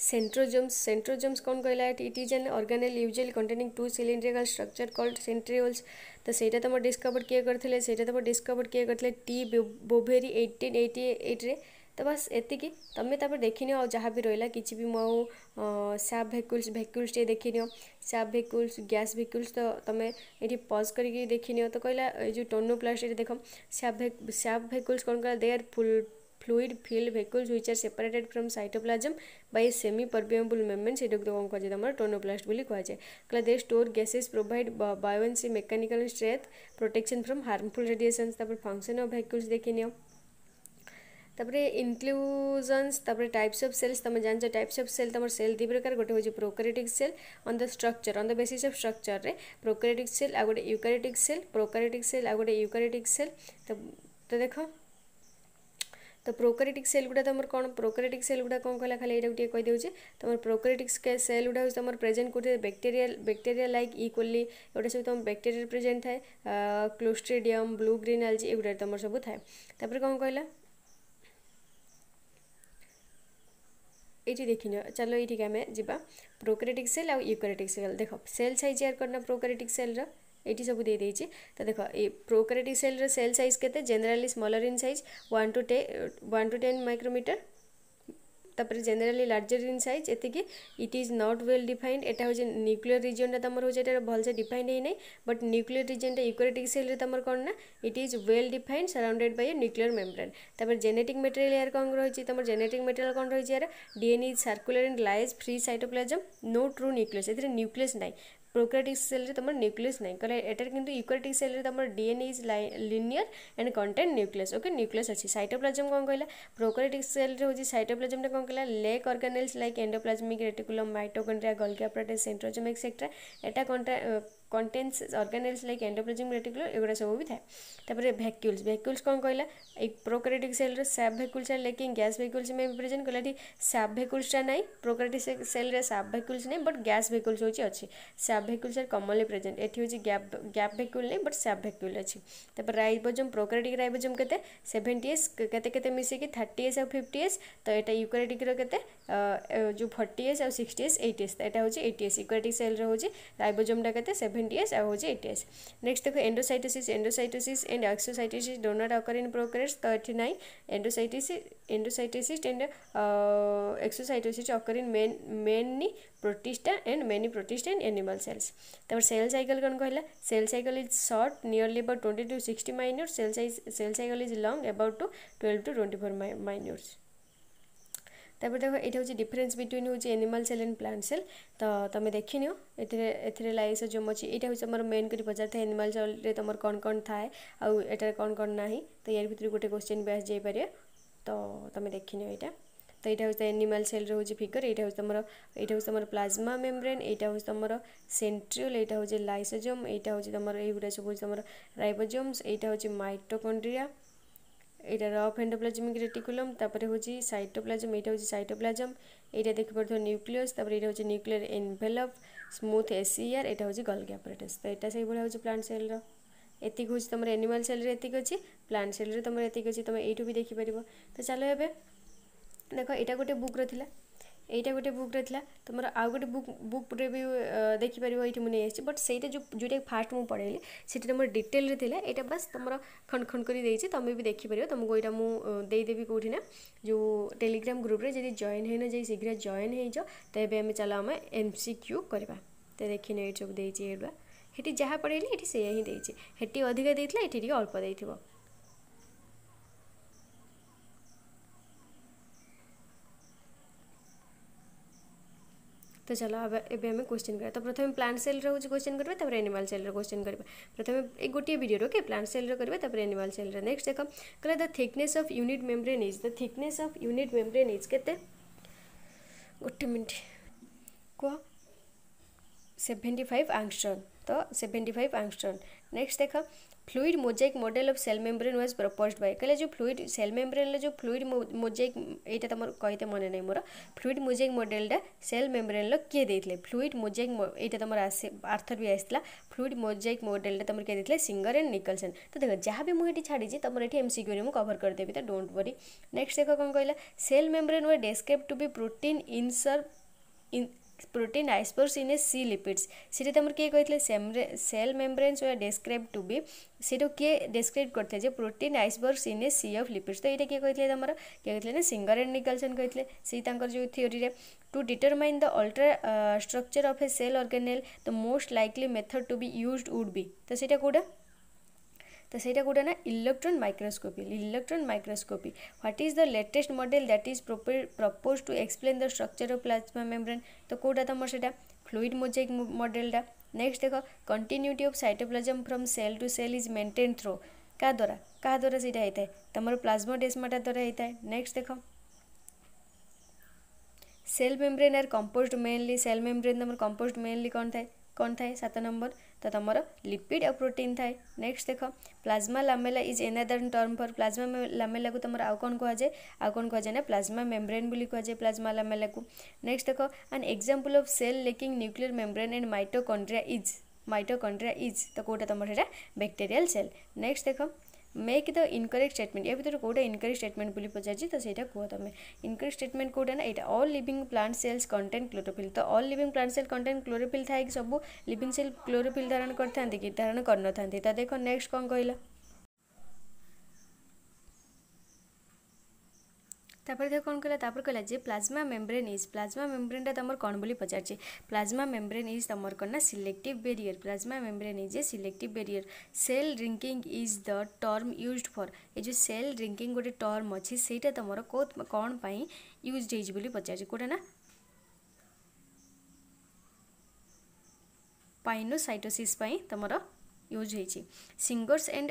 सेंट्रोजोम्स तो सेंट्रोजोम्स तो तो कौन कहला it is an organelle usually containing two cylindrical structure called centrioles तो सेटा तुम डिस्कवर किए करते सेटा तुम डिस्कवर किए करते T Boveri eighteen eighty eight तो बस एति तुम तापर देखनी और जहाँ भी रहा कि भी मो साफ भेकुल्स भेकुल्स टे देखनी साफ भेकुल्स गैस भेकुल्स तो तुम ये पज करके देखनी तो कहला जो टोनोप्लास्ट देख साफ साफ भेकुल्स कौन कहला they are full fluid filled vacuoles which are separated from cytoplasm by semipermeable membranes इटुक तो कौन कहते हैं टोनोप्लास्ट भी कहा जाए क्ला they store gases provide buoyancy mechanical strength protection from harmful radiation function of vacuoles देखे नियो तपर इनक्लूजन्स टाइप्स अफ सेल्स तुम जान टाइप्स अफ सेल तुम सेल दुई प्रकार गोटे हूँ prokaryotic cell on the structure on the basis of structure में प्रोकरेटिक सेल आ गए युकारेटिक सेल प्रोकरेटिक सेल आ गए युकारेटिक सेल तो देख তো প্রোকারিটিক সেল গুড়া তোমার কোণ প্রোকারিটিক সেল গুড়া কোণ কহিলা খালি এটা টিকে কইদেউছে তোমার প্রোকারিটিক সেল গুড়া হচ্ছে তোমার প্রেজেন্ট করতে ব্যাকটেরিয়া ব্যাকটেরিয়া লাইক ইকোলি এগুলা সব তোমার ব্যাকটেরিয়া প্রেজেন্ট থাকে ক্লোস্ট্রিডিয়াম ব্লু গ্রিন আলজি এগুলা তোমার সব থাকে তারপরে কোণ কহিলা এইটি দেখি নিও চলো এইটিকে আমি যা প্রোকারিটিক সেল আর ইউকারিটিক সেল দেখ সেল সাইজ ইয়ার করনা প্রোকারিটিক সেলর ଏଇଠି ସବୁ ଦେଇ ଦେଇଛି ତ ଦେଖ ଏ ପ୍ରୋକାରେଟିକ୍ ସେଲ୍ର ସେଲ୍ ସାଇଜ୍ କେତେ generally smaller in size one to ଟେ ୱାନ୍ ଟୁ ଟେନ୍ ମାଇକ୍ରୋମିଟର ତାପରେ ଜେନେରାଲି ଲାର୍ଜର ଇନ୍ ସାଇଜ୍ ଏତିକି it is not well defined ଏଇଟା ହେଉଛି ନ୍ୟୁକ୍ଲିୟର ରିଜନଟା ତୁମର ହେଉଛି ଏଇଟା ଭଲସେ ଡିଫାଇନ୍ଡ ହେଇନାହିଁ ବଟ୍ ନ୍ୟୁକ୍ଲିୟର ରିଜନଟା ୟୁକ୍ରେଟିକ୍ ସେଲ୍ରେ ତୁମର କ'ଣ ନା it is well defined surrounded by a nuclear membrane ତାପରେ ଜେନେଟିକ୍ ମେଟେରିଆଲ ଏହାର କ'ଣ ରହିଛି ତୁମର ଜେନେଟିକ୍ ମେଟେରିଆଲ କ'ଣ ରହିଛି ଏହାର DNA circular in lies free cytoplasm no true nucleus ଏଥିରେ ନ୍ୟୁକ୍ଲିୟସ୍ ନାହିଁ প্রোক্যারিটিক সেলরে তোমার নিউক্লিয়াস নাই কারণ এটার কিন্তু ইউক্যারিটিক সেলরে তোমার DNA is linear and contain nucleus okay nucleus অছি সাইটোপ্লাজম কোন কহিলা প্রোক্যারিটিক সেলরে হচ্ছে সাইটোপ্লাজমটা কোন কহিলা lack organelles like endoplasmic reticulum mitochondria Golgi apparatus centrosome etcetera এটা কোনটা କଣ୍ଟେନ୍ସ ଅର୍ଗାନେଲ୍ସ ଲାଇକ୍ ଏଣ୍ଡୋପ୍ଲାଜିମ୍ ରେଟିକୁଲର୍ ଏଗୁଡ଼ା ସବୁ ବି ଥାଏ ତାପରେ ଭେକ୍ୟୁଲ୍ସ ଭେକ୍ୟୁଲ୍ସ କ'ଣ କହିଲା ଏଇ ପ୍ରୋକାରିଟିକ୍ ସେଲ୍ରେ sap vacuoles and lacking gas vacuoles may be present କହିଲା ଏଠି ସାପ୍ ଭେକ୍ୟୁଲ୍ସଟା ନାହିଁ ପ୍ରୋକାରିଟିକ୍ ସେଲ୍ରେ ସାପ୍ ଭେକ୍ୟୁଲ୍ସ ନାହିଁ ବଟ୍ ଗ୍ୟାସ୍ ଭେକ୍ୟୁଲ୍ସ ହେଉଛି ଅଛି ସାପ୍ ଭେକ୍ୟୁଲ୍ସ ଆର୍ କମନ୍ଲି ପ୍ରେଜେଣ୍ଟ ଏଠି ହେଉଛି ଗ୍ୟାପ୍ ଗ୍ୟାପ୍ ଭେକ୍ୟୁଲ୍ ନାହିଁ ବଟ୍ ସାପ୍ ଭେକ୍ୟୁଲ୍ ଅଛି ତାପରେ ରାଇବୋଜମ୍ ପ୍ରୋକାରିଟିକ୍ ରାଇବୋଜମ୍ କେତେ ସେଭେଣ୍ଟି ଏସ୍ କେତେ କେତେ ମିଶିକି ଥାର୍ଟି ଏସ୍ ଆଉ ଫିଫ୍ଟି ଏସ୍ ତ ଏଇଟା ୟୁକାରିଟିକ୍ର କେତେ ଯେଉଁ ଫର୍ଟି ଏସ୍ ଆଉ ସିକ୍ସଟି ଏସ୍ ଏଇଟି ଏସ୍ ଏଇଟା ହେଉଛି ଏଇଟି ଏସ୍ ୟୁକାରିଟିକ୍ ସେଲ୍ରେ ହେଉଛି ରାଇବୋଜମ୍ଟା କେତେ ସେଭେଣ୍ଟି सेवेंटी एस और होगी नेक्स्ट देखो endocytosis endocytosis and exocytosis do occur in prokaryotes तो ये ना endocytosis endocytosis and exocytosis occur in main mainly Protista and many protist and animal cells तब सेल सैकल कौन कहला cell cycle is short nearly about twenty to six minute cell cell cycle is long about two twelve to twenty four minutes तप देख ये हूँ difference between हूँ animal cell and plant cell तो तुम देखी नियो लाइस जो अच्छे यहाँ हूँ मोर मेन कर पचार था एनिमाल सेल तुम कौन कौन थाए आटे कौन कौन ना तो यार भर गोटे क्वेश्चन भी आई पारे तो तुम देखी नियो तो यहाँ हूँ एनिमाल सेल रोज फिगर ये तुम ये तुम प्लाज्मा मेम्रेन यहाँ हूँ तुम सेट्रियल यहाँ हूँ लाइसोजोम यहाँ हूँ तुम युवा सब तुम रईबोजोम यहाँ हूँ माइट्रोकंड्रिया এটা রফ এন্ডোপ্লাজমিক রেটিকুলাম তারপরে হচ্ছে সাইটোপ্লাজম এটা হচ্ছে সাইটোপ্লাজম এটা দেখতে দেখিপার নিউক্লিয়াস তারপরে এটা হচ্ছে নিউক্লিয়ার এনভেলপ স্মুথ এসিআর এটা হচ্ছে গলগি অপারেটস তো এটা সেইভাবে হচ্ছে প্লান্ট সেলর এতিক হচ্ছে তোমার এনিমাল সেলরে এতিক অছি প্লান্ট সেলরে তোমার এতিক অছি তুমি এইটু বি দেখিপার তো চালো এবে দেখো এটা গোটে বুক্র লা यहाँ गोटे बुक रहा तुम आउ गोटे बुक बुक भी देखिपर ये मुझे नहीं आई बट सही जो जोटा फास्ट मुझे पढ़ेली सीटा मोर डिटेल था यहाँ बस तुम खंड खंड कर तुम्हें भी देखिपर तुमको यहाँ मुझेदेवी कौटिना जो टेलीग्राम ग्रुप जी जइन है ना शीघ्र जइन हो तेज आम चल आम एम सी क्यू करवा तो देखने ये सब देखा हेटी जहाँ पढ़े ये से हिंसे हेटी अधिका देखा अल्प दे तो चलो अब एम क्वेश्चन करा तो प्रथम प्लांट सेल रोज क्वेश्चन करवा एनिमल सेल रोश्चन करवा प्रथम गोटे भिडियो ओके प्लांट सेल रहा एनिमल सेल रेक्सट देख कह the thickness of unit membrane is the thickness of unit membrane is के गोटे मिनट कह सेवेन्टी फाइव आंगस्ट्रंग तो सेवेंटी फाइव आंगस्ट्रॉन नेक्स्ट देख fluid mosaic model of cell membrane was proposed by कहले जो fluid cell membrane जो fluid mosaic एटा तमर तो कहते मन नहीं मोर फ्लुइड मोजाइक मडेलटा सेल मेम्ब्रेन किए देते फ्लूड मोजाइक एटा तमर आर्थर भी आसला फ्लुइड मोजाइक मडेलटा तमर किए देते सिंगर एंड निकलसन तो देख जहाँ भी मुझे छाड़ी तुम ये एमसीक्यू में कवर करदेवि तो डोंट वरी नेक्स्ट देख कौन कहला cell membrane was described to be protein इनसर in protein ispores in a c lipids সেটা তোমার কে কইলে সেল মেমব্রেনস ওয়া ডেসক্রাইব টু বি সেটা কে ডেসক্রাইব করতে যে protein icebergs in a sea of lipids তো এইটা কে কইলে তোমার কে কইলে না সিঙ্গার এন্ড নিকলসন কইলে সেই তাঙ্কর যে থিওরিরে to determine the ultrastructure of a cell organelle the most likely method to be used would be তো সেটা কোটা ତ ସେଇଟା ଗୋଟେ ନା electron microscopy electron microscopy what is the latest model that is propose to explain the structure of plasma membrane ତ କେଉଁଟା ତୁମର ସେଇଟା ଫ୍ଲୁଇଡ୍ ମୋଜାଇକ୍ ମଡେଲ୍ଟା ନେକ୍ସଟ ଦେଖ continuity of cytoplasm from cell to cell is maintain through କାହା ଦ୍ୱାରା କାହା ଦ୍ୱାରା ସେଇଟା ହେଇଥାଏ ତୁମର ପ୍ଲାଜମୋଡେସ୍ମାଟା ଦ୍ୱାରା ହେଇଥାଏ ନେକ୍ସଟ ଦେଖ cell membrane are composed mainly cell membrane ତୁମର କମ୍ପୋଜ୍ଡ ମେନ୍ଲି କ'ଣ ଥାଏ କ'ଣ ଥାଏ ସାତ ନମ୍ବର તો તમારો લિપિડ આ પ્રોટીન થાય નેક્સ્ટ દેખ plasma lamella is another term for plasma લામેલાକୁ ତମର ଆଉ କ'ଣ କୁହାଯାଏ ଆଉ କ'ଣ କୁହାଯାଏ ନା ପ୍ଲାଜମା ମେମ୍ବ୍ରେନ୍ ବୋଲି କୁହାଯାଏ ପ୍ଲାଜମା ଲାମେଲାକୁ ନେକ୍ସଟ ଦେଖ an example of cell lacking nuclear membrane and mitochondria is mitochondria is ତ କେଉଁଟା ତମର ସେଇଟା ବ୍ୟାକ୍ଟେରିଆଲ ସେଲ୍ ନେକ୍ସଟ ଦେଖ ମେକ୍ ଦ ଇନକରେକ୍ଟ ଷ୍ଟେଟମେଣ୍ଟ ଏ ଭିତରେ କେଉଁଟା ଇନକରେକ୍ଟ ଷ୍ଟେଟମେଣ୍ଟ ବୋଲି ପଚାରିଛି ତ ସେଇଟା କୁହ ତୁମେ ଇନକରେକ୍ଟ ଷ୍ଟେଟମେଣ୍ଟ କେଉଁଟା ନା ଏଇଟା all living plant cells contain chlorophyll ତ all living plant cell contain chlorophyll ଥାଏ କି ସବୁ ଲିଭିଂ ସେଲ୍ କ୍ଲୋରୋଫିଲ୍ ଧାରଣ କରିଥାନ୍ତି କି ଧାରଣ କରିନଥାନ୍ତି ତ ଦେଖ ନେକ୍ସଟ କ'ଣ କହିଲା देख कौन कहला कहला प्लाज्मा मेम्रेन इज प्लाज्मा मेम्रेनटा तुम कौन बोली पचार प्लाज्मा मेम्रेन इज तुम कौन ना select barrier plasma membrane is a select barrier cell drinking is the term use for ये जो सेल ड्रिंकिंग गोटे टर्म अच्छे से तुम कौ कौन यूज हो पचार कौटा ना pinocytosis use Singer's and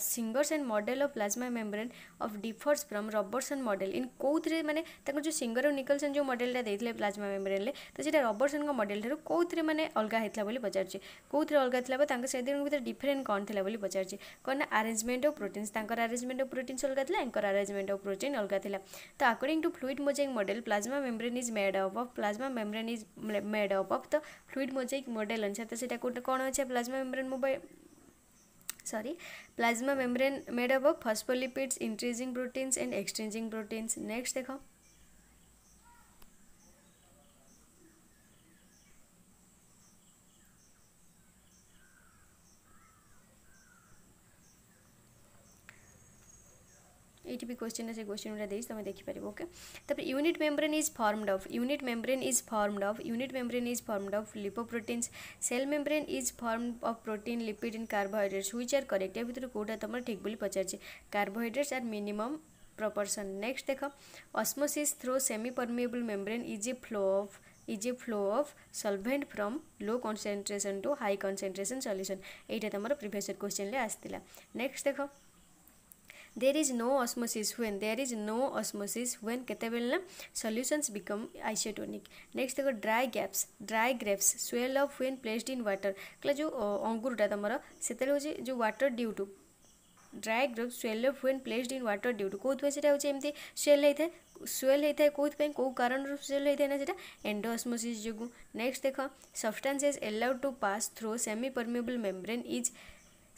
Singer's and model of plasma membrane of differs from Robertson model in कौथे मैंने जो सिंगर और निकलसन जो मॉडलटा दे प्लाज्मा मेम्ब्रेन ले तो सीटा रॉबर्टसन का मॉडल ठीक कौन मैंने अलग होता है पचार कौन अलग था भाई डिफरेन कौन थी बोली पचार कौन ना arrangement of protein arrangement of protein अलग था आरेजमेंट अफ प्रोटीन अलग था तो according to fluid mosaic model plasma membrane is made of of plasma membrane is made of of तो फ्लुइड मोजाइक मॉडल अनुसार तो सीटा कौन अच्छा plasma membrane mobile sorry plasma membrane made up of phospholipids increasing proteins and exchanging proteins next dekho भी question से question गुटा देखिए तुम्हें देखिपर okay unit membrane is formed of unit membrane is formed of unit membrane is formed of लिपो lipoprotein cell membrane is form of protein lipid and carbohydrates which are correct या भितर कौटा तुम ठीक बोली पचारे carbohydrates are minimum proportion next देख osmosis through semipermeable membrane is a flow of is a flow of solvent from low concentration to high concentration solution यहाँ तुम प्रिभेसर क्वेश्चन आसाला नेक्स्ट देख there is no osmosis when there is no osmosis when के ना solutions become isotonic next देख dry grapes dry grapes swell up when placed in water क्या जो अंगुरटा तुम से जो water due to dry grape swell up when placed in water due to कौन से स्वेल होता है स्वेल होता है कौन कौ कारण स्वेल होता है ना सीटा एंडोअस्मोसीस जो नेक्स्ट देख substances allowed to pass through semi permeable membrane is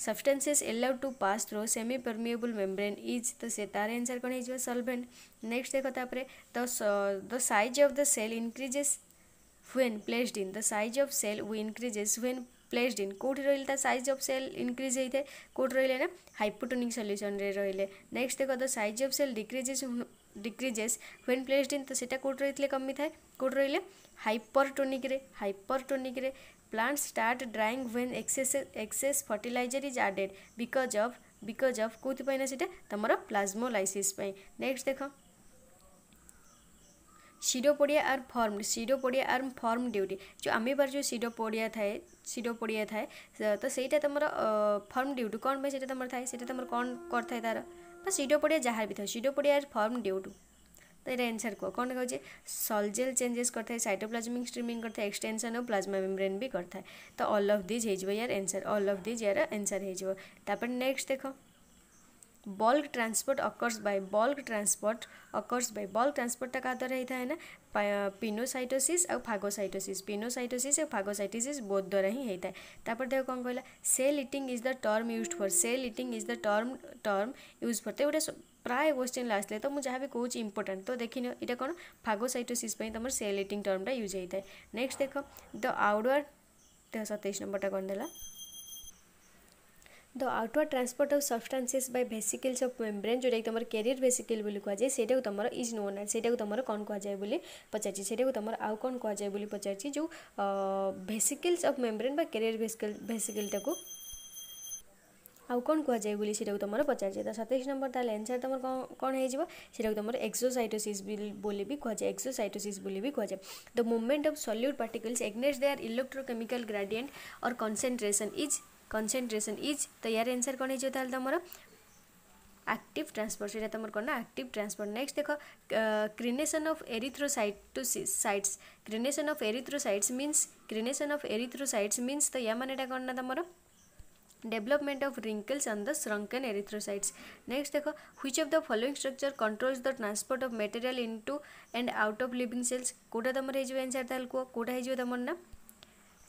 Substances allowed to pass through semi-permeable membrane is the set. Our answer कौन है जो solvent. Next देखो तापरे the the size of the cell increases when placed in. The size of cell we increases when placed in. कोट रहिले ता size of cell increase होई थे. कोट रहिले ना hypotonic solution रे रहिले. Next देखो the size of cell decreases decreases when placed in. तो सेटा कोट रहिले कमी था. कोट रहिले हाइपरटोनिक रे हाइपरटोनिक रे plants start drying when excess excess fertilizer is added because of because of कोउथि पई ना सेटा तमरो प्लाज्मोलाइसिस नेक्स्ट देख pseudopodia are formed pseudopodia are form due to जो आम पर जो सीडोपोडिया थाए सीडोपोडिया थाए तो सहीटा तुम फर्म ड्यूटी कौन से तुम थाए से तुम कौन कर थाए सीडोपोडिया जहाँ भी था सीडोपोडिया आर फर्म ड्यूटी तो ये एनसर कह कौन कह सलजेल चेंजेस करें सैटोप्लाजमिक स्ट्रीमिंग करते एक्सटेनसन और प्लाज्मा मेम्ब्रेन भी करता है तो अल अफ दिज हो यार एनसर अल अफ दिज यार एनसर हो नेक्स्ट देख bulk transport occurs by bulk transport occurs by bulk ट्रांसपोर्टा क्या द्वारा होता है ना पिनोसाइटोसिस आउ फागोसाइटोसिस पिनोसाइटोसिस और फागोसाइटोसिस बोध द्वारा ही होता है तापर देखो कौन कहला cell eating is the term use for cell eating is the term term use for तो गोटे ପ୍ରାୟ କୋଶ୍ଚିନ୍ ଆସିଲେ ତ ମୁଁ ଯାହା ବି କହୁଛି ଇମ୍ପୋର୍ଟାଣ୍ଟ ତ ଦେଖିନିଅ ଏଇଟା କ'ଣ ଫାଗୋସାଇଟୋସିସ୍ ପାଇଁ ତମର ସେଲ୍ ଇଟିଂ ଟର୍ମଟା ୟୁଜ୍ ହେଇଥାଏ ନେକ୍ସଟ ଦେଖ ଦ ଆଉଟୱାର୍ଡ଼ ଦେହ ସତେଇଶ ନମ୍ବରଟା କ'ଣ ଦେଲା the outward transport of substances by vesicles of membrane ଯେଉଁଟାକି ତୁମର କ୍ୟାରିୟର ଭେସିକିଲ୍ ବୋଲି କୁହାଯାଏ ସେଇଟାକୁ ତୁମର ଇଜ୍ ନୋନ୍ ସେଇଟାକୁ ତୁମର କ'ଣ କୁହାଯାଏ ବୋଲି ପଚାରିଛି ସେଇଟାକୁ ତୁମର ଆଉ କ'ଣ କୁହାଯାଏ ବୋଲି ପଚାରିଛି ଯେଉଁ ଭେସିକିଲ୍ସ ଅଫ୍ ମେମ୍ବ୍ରେନ୍ ବା କ୍ୟାରିୟର ଭେସିକିଲ୍ ଭେସିକିଲ୍ଟାକୁ आउ कौन कह जाए बोली तुम पचार सतैश नंबर तेल एनसर तुम कौन होटा तुम एक्सोसाइटोसी भी कह जाए एक्सोसाइटोसी भी कह जाए the movement of solute particles against they are electrochemical gradient और कनसेट्रेसन इज कनसेट्रेसन इज तो यार एनसर कौन हो तुम आक्टिव ट्रांसफर से तुम कौन आक्टिव ट्रांसपोर्ट नेक्स्ट देख crenation of erythrocytes crenation of erythrocytes means crenation of erythrocytes means तो या मैंने कौन ना तुम्हारा development of wrinkles on the shrunken erythrocytes next देखो which of the following structure controls the transport of material into and out of living cells कौटा तुम answer ताल कह कोटा तुम ना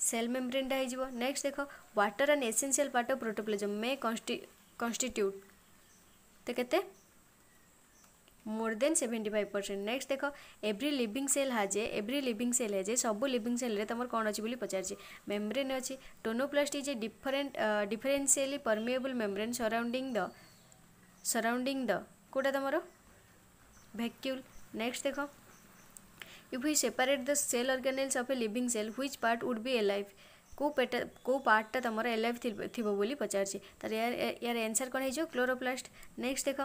सेल मेम्ब्रेनटा हो नेक्स्ट देख water and essential part of protoplasm may constitute तो कैसे more than seventy five percent next देख एव्री लिविंग सेल हाजे एव्री लिविंग सेल हाजे सब लिविंग सेल तुम कौन अच्छी बोली पचारे मेम्ब्रेन अच्छी tonoplast is a different differentially permeable membrane surrounding the surrounding the कौटा तुम भैक्यूल नेक्स्ट देख if we separate the cell organelles of a living cell which part would a life କେଉଁ ପେଟ କେଉଁ ପାର୍ଟଟା ତୁମର ଏଲାଇଭ୍ ଥିବ ବୋଲି ପଚାରୁଛି ତାର ୟାର ଏନ୍ସର୍ କ'ଣ ହେଇଯିବ କ୍ଲୋରୋପ୍ଲାଷ୍ଟ ନେକ୍ସଟ ଦେଖ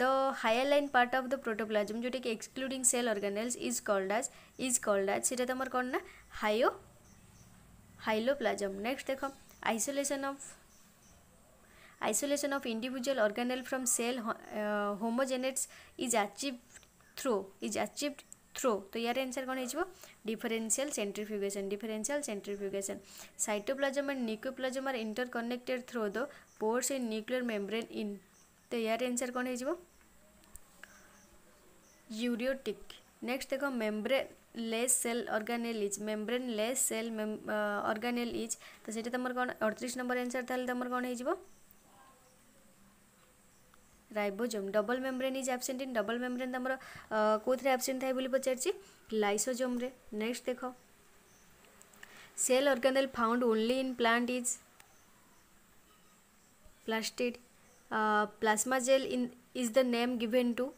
the hyaline part of the protoplasm ଯେଉଁଟାକି excluding cell organelles is called as is called as ସେଇଟା ତୁମର କ'ଣ ନା ହାଇଓ ହାଇଲୋପ୍ଲାଜମ୍ ନେକ୍ସଟ ଦେଖ isolation of isolation of individual organelle from cell uh, homogenates is achieved through is achieved through तो यार answer कौन हो differential centrifugation differential centrifugation cytoplasm and nucleoplasm are interconnected through the pores in nuclear membrane in तो यार answer कौन हो eukaryotic next देखो membraneless cell organelle is membraneless cell organelle is तो से तुम कौन अड़तीस नंबर आंसर तुम कौन हो ribosome double membrane is absent in double membrane तुम कौन एबसेंट थे पचार लाइसोजोम्रे नेक्ट देख cell organelle found only in plant is plastid plasmagel in is the name given to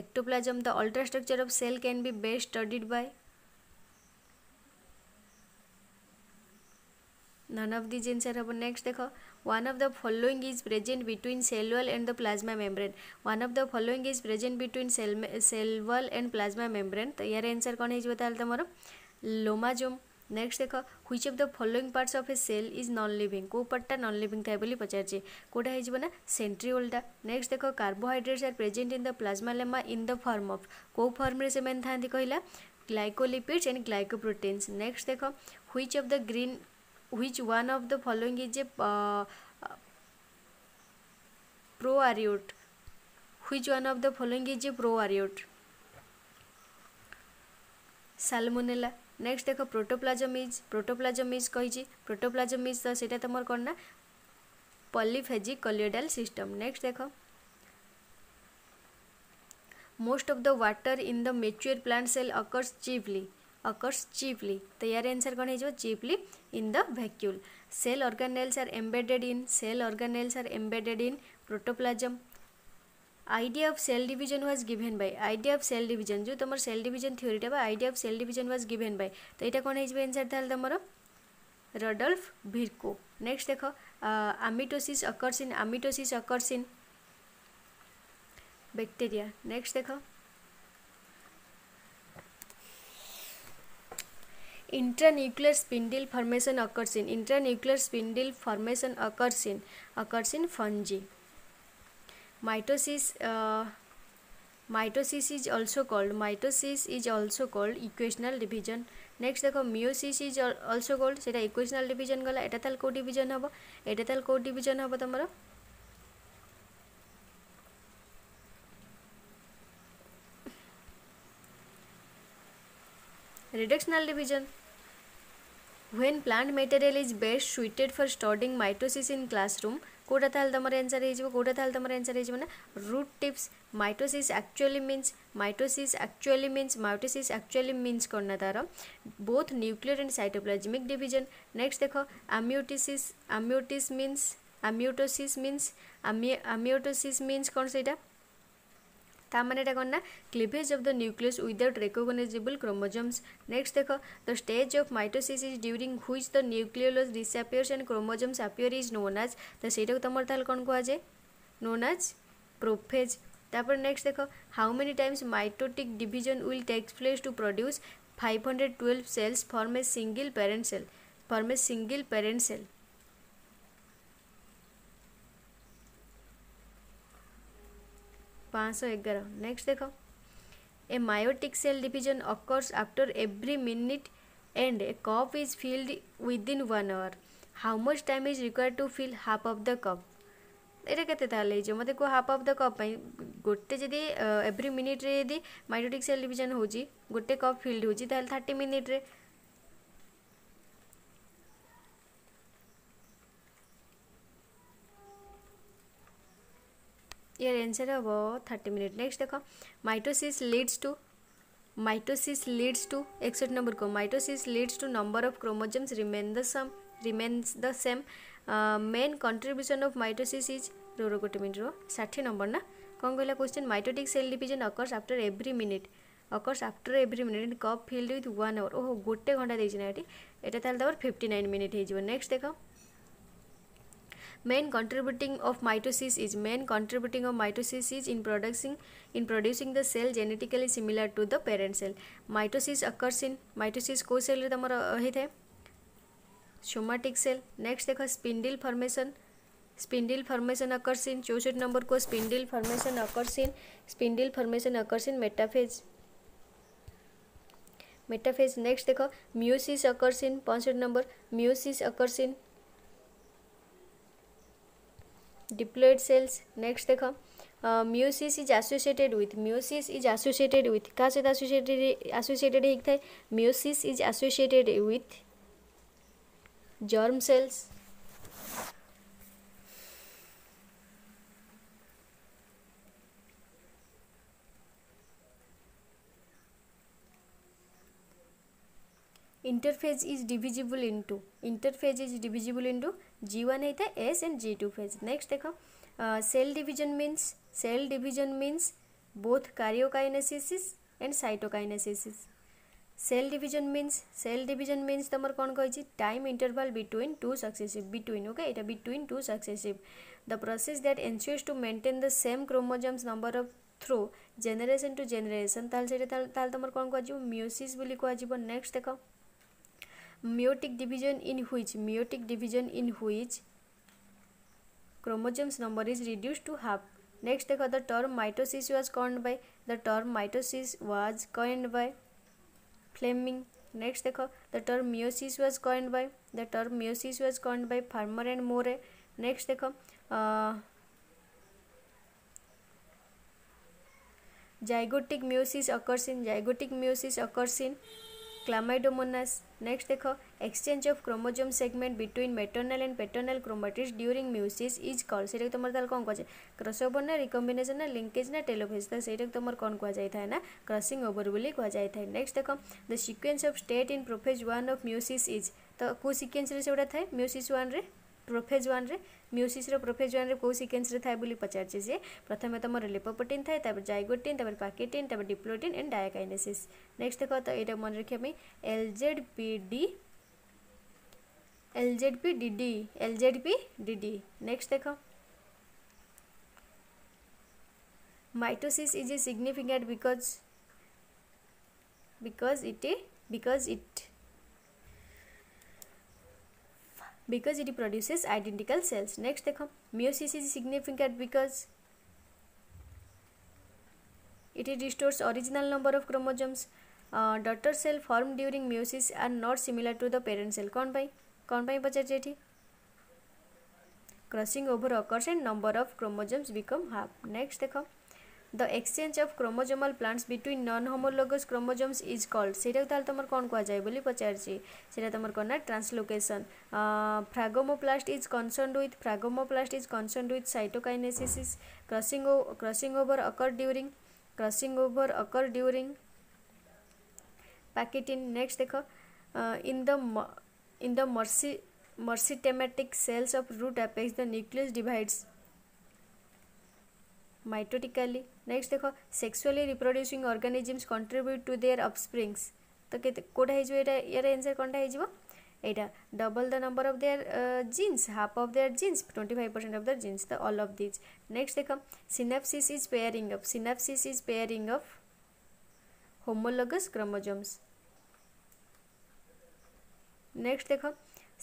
ectoplasm the ultrastructure of cell can be best studied by none of the answer हम next देख one of the following is present between cell and the plasma membrane one of the following is present between cell and plasma membrane तो यार answer कौन हो तुम lomasome next देख which of the following parts of a cell is non living कौ पार्टा none living था पचारे कौटा होना सेंट्रिओलटा नेक्स्ट देख carbohydrates are present in the plasmalemma in the form of कौ फर्म्रे से था कहला ग्लाइकोलिपिड्स एंड ग्लाइकोप्रोटीन्स नेक्स्ट देख which of the green which one of the following is a uh, uh prokaryote which one of the following is a prokaryote salmonella next देख protoplasm is protoplasm is कही protoplasm is तो सीटा तुम कौन ना polyphasic colloidal system next देख most of the water in the mature plant cell occurs chiefly occurs occurs तो यार आंसर कौन हो जो in the the cell cell are embedded in cell cell are embedded in protoplasm protoplasm idea of cell division was given by idea of cell division जो तुम cell division theory time idea of cell division was given by तो यहाँ कौन हो answer था तुम रडल्फ Virchow next देख amitosis occurs in amitosis occurs in bacteria next देख intranuclear spindle formation occurs in intranuclear spindle formation occurs in occurs in fungi mitosis uh, mitosis is also called mitosis is also called equational division next देखो meiosis is also called से equational division गला एटा ताल को division हम एटा ताल को डिविजन हम तुम Reductional division. When plant material is best suited for studying mitosis in classroom, କୋଉଟା ତାହେଲେ ତୁମର ଆନ୍ସର୍ ହେଇଯିବ କୋଉଟା ତାହେଲେ ତୁମର ଆନ୍ସର୍ ହେଇଯିବ ନା root tips mitosis actually means mitosis actually means mitosis actually means କ'ଣ ନା ତା'ର both nuclear and cytoplasmic division next ଦେଖ amitosis amitosis means amitosis means amitosis means କ'ଣ ସେଇଟା সামান্য এটা না cleavage of the nucleus without recognizable chromosomes next দেখো the stage of mitosis is during which the nucleolus disappears and chromosomes appear is known as তো সেইটাকে তোমার তাহলে কোণ কুহযায় নোন আজ প্রোফেজ তারপরে নেক্সট দেখো how many times mitotic division will takes place to produce five hundred twelve cells form a single parent cell form a single parent cell पाँच सौ ग्यारह नेक्स्ट देखो a meiotic cell division occurs after every minute and a cup is filled with in one hour how much time is require to fill half of the cup ଏଇଟା କେତେ ତାହେଲେ ହେଇଯିବ ମୋତେ କୁହ ହାଫ୍ ଅଫ୍ ଦ କପ୍ ପାଇଁ ଗୋଟେ ଯଦି every ମିନିଟ୍ରେ ଯଦି ମାଇଟୋଟିକ୍ ସେଲ୍ ଡିଭିଜନ୍ ହେଉଛି ଗୋଟେ କପ୍ ଫିଲ୍ଡ ইয়ার এনসার হব থার্টি মিনিট নেক্সট দেখ mitosis leads to mitosis leads to एकसठ नंबर को mitosis leads to number of chromosomes remain the same remains the same main contribution of mitosis is रो रो गोटे मिनिट रो षाठी नंबर ना कौन कहला question mitotic cell division occurs after every minute occurs after every minute cup filled with one hour ओहो गोटे घंटा देना ये एटा ताल फिफ्टी नाइन मिनिट हो नेक्स्ट देख main contributing of mitosis is main contributing of mitosis is in producing in producing the cell genetically similar to the parent cell mitosis occurs in mitosis को सेल रे तमर होइए somatic cell next देख spindle formation spindle formation occurs in चौसठ number को spindle formation occurs in spindle formation occurs in metaphase metaphase next देख meiosis occurs in पैंसठ number meiosis occurs in diploid cells next dekho uh, meiosis is associated with meiosis is associated with ka sahit associated associated hik thae meiosis is associated with germ cells interphase is divisible into interphase is divisible into G one అయితే S and G2 phase. Next देखो cell division means cell division means both karyokinesis and cytokinesis. Cell division means cell division means तुम कौन कही time interval between two successive between okay इटा between two successive the process that ensures to maintain the same chromosomes number of through generation to generation ताल से ताल तुम कौन कह म्यूसीज कह नेक्स्ट देख meiotic division in which meiotic division in which chromosomes number is reduced to half next देखो the term mitosis was coined by the term mitosis was coined by Fleming next देखो the term meiosis was coined by the term meiosis was coined by Farmer and Moore next देखो uh, zygotic meiosis occurs in zygotic meiosis occurs in chlamydomonas next देखो exchange of chromosome segment between maternal and paternal chromatids during meiosis is called से तुम ताल कौन कहे cross over ना recombination ना linkage ना टेलोफेज तो सही तुम कौन कहुए ना क्रसिंग ओवर बोली कहुए नेक्स्ट देख the sequence of stages in prophase one of meiosis is तो कौ सिक्वेन्स से म्यूसिस वन रे prophase one meiosis prophase one कौ सिक्वेन्स पचारे सी प्रथम तुम लिपोपोटीन थाए zygotene pachytene diplotene and diakinesis next देख तो ये मन रखी LZ P D LZ P D D LZ P D D next देख mitosis is significant because because it because it because it produces identical cells next देख meiosis is significant because it is restores original number of chromosomes daughter cell form during meiosis are not similar to the parent cell कौन कौन पचार crossing over occurs and number of chromosomes become half next देख the exchange of chromosomal plants between non homologous chromosomes is called ସେଇଟାକୁ ତାହେଲେ ତୁମର କ'ଣ କୁହାଯାଏ ବୋଲି ପଚାରିଛି ସେଇଟା ତୁମର କ'ଣ ନା translocation phragmoplast is concerned with phragmoplast is concerned with cytokinesis crossing crossing over occur during crossing over occur during packet in next देखो in the in the mercy mercytematic cells of root apex the nucleus divides mitotically next देखो sexually reproducing organisms contribute to their offsprings तो के कोटा यार answer कौनटा हो এইটা double the number of their genes half of their genes twenty five percent of their genes the all of these next দেখ synapsis is pairing of synapsis is pairing of homologous chromosomes next দেখ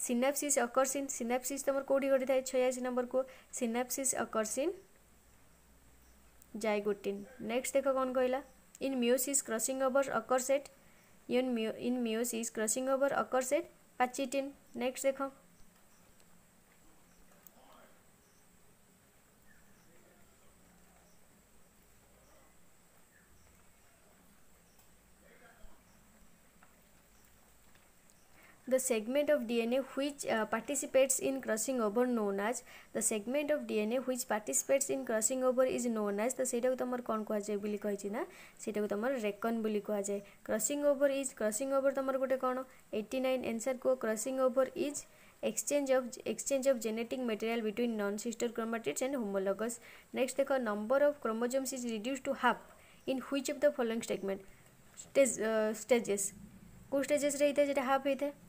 synapsis occurs in synapsis তোমার কোটি ঘটি থাকে ছয়াশি number কু synapsis occurs in zygotene next देख कौन कहला in meiosis crossing over occurs at in in meiosis crossing over occurs at pachytene next देख the segment of DNA which uh, participates in crossing over known as the segment of DNA which participates in crossing over is known as तो ସେଇଟାକୁ ତୁମର କ'ଣ କୁହାଯାଏ ବୋଲି କହିଛି ନା ସେଇଟାକୁ ତୁମର ରେକନ୍ ବୋଲି କୁହାଯାଏ crossing over is crossing over ତୁମର ଗୋଟେ କ'ଣ ଏଇଟି ନାଇନ୍ ଏନ୍ସର୍ କୁହ crossing over is exchange of exchange of genetic material between non sister chromatids and homologous next देखो number of chromosomes is reduce to half in which of the following statement stage stages कौ stages रही था जो half होता है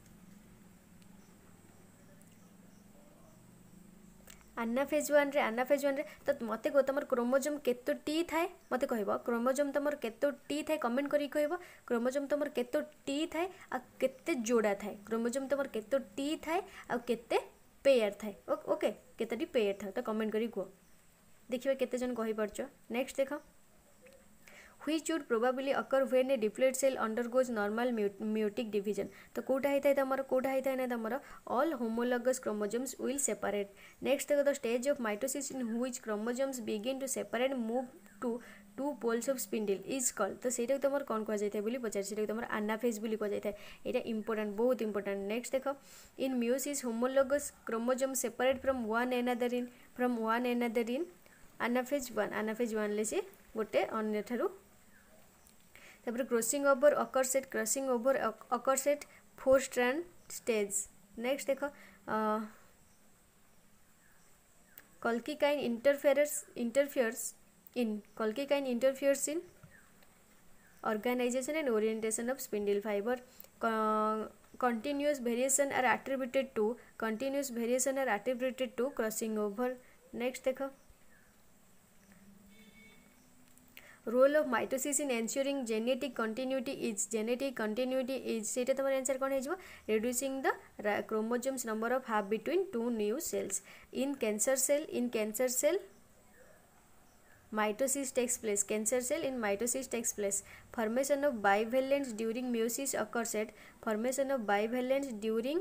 anaphase ୱାନ୍ରେ anaphase ୱାନ୍ରେ ତ ମୋତେ କୁହ ତୁମର କ୍ରୋମୋଜୋମ୍ କେତୋଟି ଥାଏ ମୋତେ କହିବ କ୍ରୋମୋଜୋମ୍ ତୁମର କେତୋଟି ଥାଏ କମେଣ୍ଟ କରିକି କହିବ କ୍ରୋମୋଜୋମ୍ ତୁମର କେତୋଟି ଥାଏ ଆଉ କେତେ ଯୋଡ଼ା ଥାଏ କ୍ରୋମୋଜୋମ୍ ତୁମର କେତୋଟି ଥାଏ ଆଉ କେତେ ପେୟାର ଥାଏ ଓକେ କେତୋଟି ପେୟାର ଥାଏ ତ କମେଣ୍ଟ କରିକି କୁହ ଦେଖିବା କେତେ ଜଣ କହିପାରୁଛ ନେକ୍ସଟ ଦେଖ which would probably occur when a diploid cell undergoes normal meiotic division तो कोटा ही था तमर कोटा ही था ना तमर all homologous chromosomes will separate next the stage of mitosis in which chromosomes begin to separate move to two poles of spindle is call तो ସେଇଟାକୁ ତୁମର କ'ଣ କୁହାଯାଇଥାଏ ବୋଲି ପଚାରେ ସେଇଟାକୁ ତୁମର ଆନାଫେଜ୍ ବୋଲି କୁହାଯାଇଥାଏ ଏଇଟା ଇମ୍ପୋର୍ଟାଣ୍ଟ ବହୁତ ଇମ୍ପୋର୍ଟାଣ୍ଟ ନେକ୍ସଟ ଦେଖ in meiosis homologous chromosome separate from one another in from one another in anaphase one anaphase ୱାନ୍ଲେ ସେ ଗୋଟେ ଅନ୍ୟଠାରୁ तापर crossing over occurs at crossing over occurs at four strand stage next देख colchicine interferes interferes in colchicine interferes in organisation and orientation of spindle fibre continuous variation are attributed to continuous variation are attributed to crossing over next देख role of माइटोसीस in ensuring genetic continuity is genetic continuity is से तुम answer कौन हो reducing the chromosomes number of half between two new cells in cancer cell in cancer cell mitosis takes place cancer cell in mitosis takes place formation of bivalents during meiosis occurs at formation of bivalents during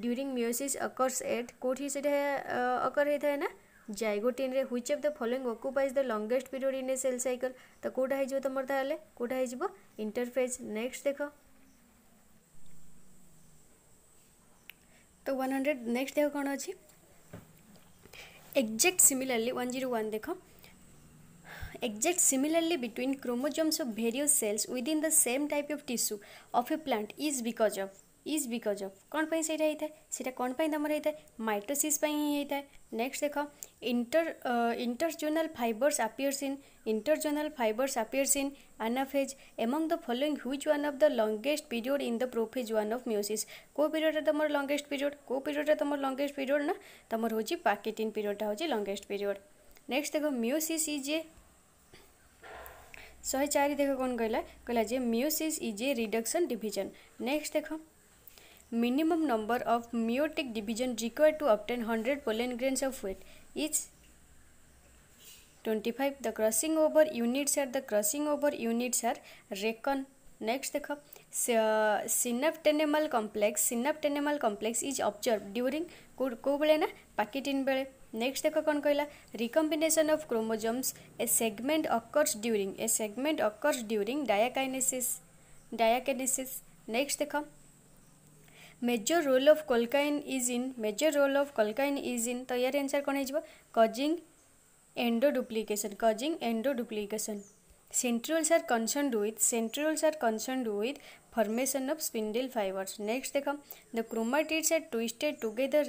during meiosis occurs at कौटी से occur होता है ना zygotene ରେ which of the following occupies the longest period in a cell cycle ତ କେଉଁଟା ହେଇଯିବ ତୁମର ତାହେଲେ କେଉଁଟା ହେଇଯିବ ଇଣ୍ଟରଫେଜ୍ ନେକ୍ସଟ ଦେଖ ତ ୱାନ୍ ହଣ୍ଡ୍ରେଡ଼ ନେକ୍ସଟ ଦେଖ କ'ଣ ଅଛି exact similarly one zero one ଦେଖ exact similarly between chromosomes of various cells within the same type of tissue of a plant is because of is because of कौन पाई सेटा होता है सेटा कौन पाई तमर होता है माइटोसिस पाई होता है नेक्स्ट देख Inter, uh, interzonal fibers appears in interzonal fibers appears in anaphase among the following which one of the longest period in the prophase one of meiosis को पीरियड रे तमर लॉन्गेस्ट पीरियड को period रे तमर longest period ना तमर होची pachytene period टा होची लॉन्गेस्ट पीरियड नेक्स्ट देखो मियोसिस इज ए शहे चार देख कौन कहला कहला जे meiosis is a reduction division next देखो minimum number of meiotic division required to obtain 100 pollen grains of wheat is 25 the crossing over units are the crossing over units are recon next देखो synaptenemal complex synaptenemal complex is observed during को बेले ना packaging बेले next देख कौन कहला recombination of chromosomes a segment occurs during a segment occurs during diakinesis diakinesis next देख major role of colchicine is in major role of colchicine is in तो यार आंसर कौन हो causing causing endo endoduplication centrioles are concern with centrioles are concern with formation of spindle fibres next देख the chromatids are twisted together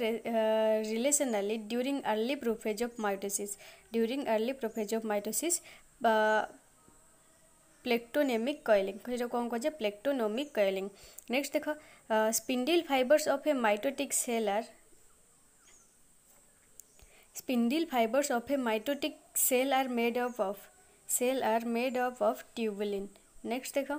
relationally during early prophase of mitosis during early prophase of mitosis plectonemic coiling से कौन कहे plectonemic coiling next देख spindle fibres of a mitotic cell are spindle fibres of a mitotic cell are made up of cell are made up of tubulin next देख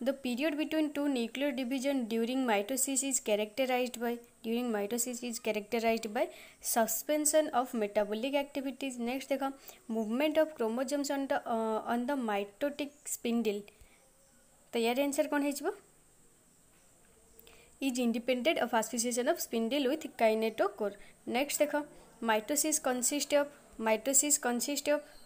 The period between two nuclear division during mitosis is characterized by during mitosis is characterized by suspension of metabolic activities. Next देखा movement of chromosomes on the uh, on the mitotic spindle. तो यार answer कौन है जीवा? Is independent of association of spindle with kinetochore. Next देखा mitosis consist of mitosis consist of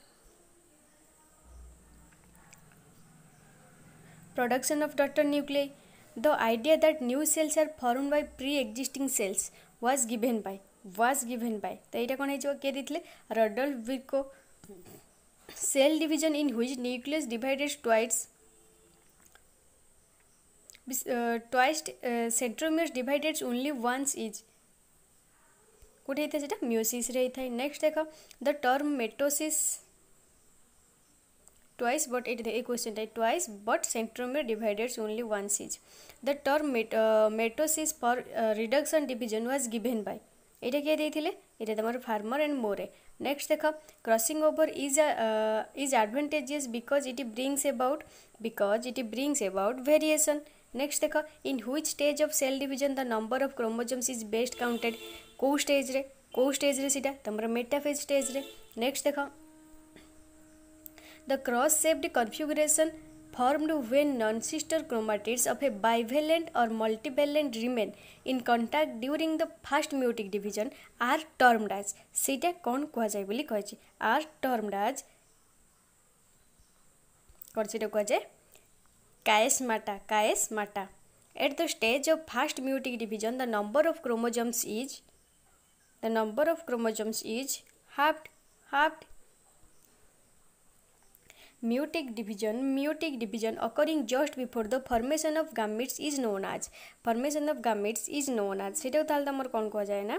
Production of daughter nuclei. The idea that new cells are formed by pre-existing cells was given by was given by to eta kon hejo ke ditle रडल विर्को cell division in which nucleus divided twice twice centromeres divided only once is कौटे होता है next देख the term mitosis twice but it the question type twice but centromere divides only once is the term met, uh, mitosis for uh, reduction division was given by एटा किए देते ये तुम farmer and more next देख crossing over is is advantageous because it brings about because it brings about variation next देख in which stage of cell division the number of chromosomes is best counted कौ stage कौ stage तुम metaphase stage next देख The cross-shaped configuration formed when non-sister chromatids of a bivalent or multivalent remain in contact during the first meiotic division are termed as ସେଇଟା କ'ଣ କୁହାଯାଏ ବୋଲି କହିଛି are termed as କ'ଣ ସେଇଟା କୁହାଯାଏ କାଏସ୍ମାଟା କାଏସ୍ମାଟା at the stage of first meiotic division the number of chromosomes is the number of chromosomes is halved halved Meiotic division. Meiotic division occurring just before the formation of gametes is known as. Formation of gametes is known as. সেটাও তাহলে তোমার কোন কোয়া যায় না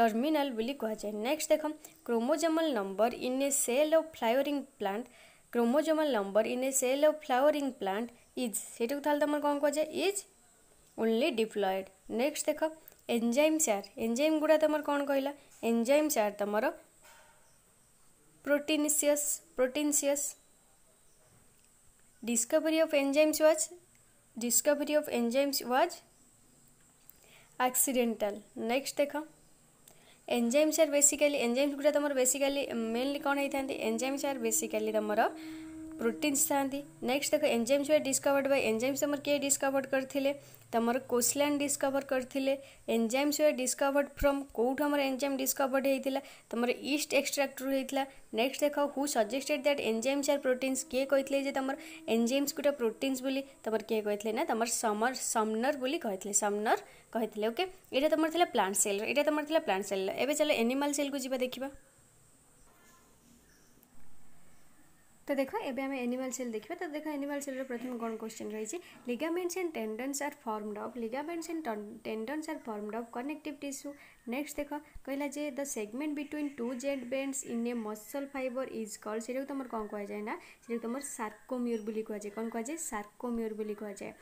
terminal बोली कहुए next देख chromosomal number in a cell of flowering plant chromosomal number in a cell of flowering plant is से तुम कौन कहुए इज ओनली डिप्लॉयड नेक्स्ट देख एंजाइम सार एंजाइम गुड़ा तुम कौन कहला एंजाइम सार तुम प्रोटीनसीयस प्रोटीनसीयस discovery of enzymes was discovery of enzymes was accidental next dekha enzymes are basically enzymes गुडा तुम बेसिकाली मेनली कौन होता है enzymes are basically तुम प्रोटीन्स था नेक्स्ट देख एंजेम्स वे डिस्कवर्ड बाय एंजेम्स आमर किए डिस्कवर्ड करते तुम कोसलैंड डिस्कवर करते एंजाइम्स वे डिस्कवर्ड फ्रम कौट आम एंजाइम डिस्कवर्ड होता तुम ईस्ट एक्सट्राक्टर होता नेक्स्ट देख who suggested that enzymes are proteins किए कहते तुम एंजाइम्स गोटे प्रोटीन्स बोली तुम किए कहते ना तुम समर समनर बोली कहते समनर कहते ओके ये तुम प्लांट सेल यहाँ तुम प्लांट सेल एवं चलो एनिमल सेल को जी देखा তো দেখ এবে আমি এনিমাল সেল দেখবা তো দেখ এনিমাল সেলর প্রথমে কোণ কোশ্চেন রয়েছে ligaments and tendons are formed of ligaments and tendons are formed of connective tissue next দেখ কহিলা যে the segment between two Z bands in a muscle fibre is call সেটাকে তোমার কম কুযায় না সেটাকে তোমার সার্কোমিওর বলে কুযায় কম কুযায় সার্কোমিওর বলে কুযায়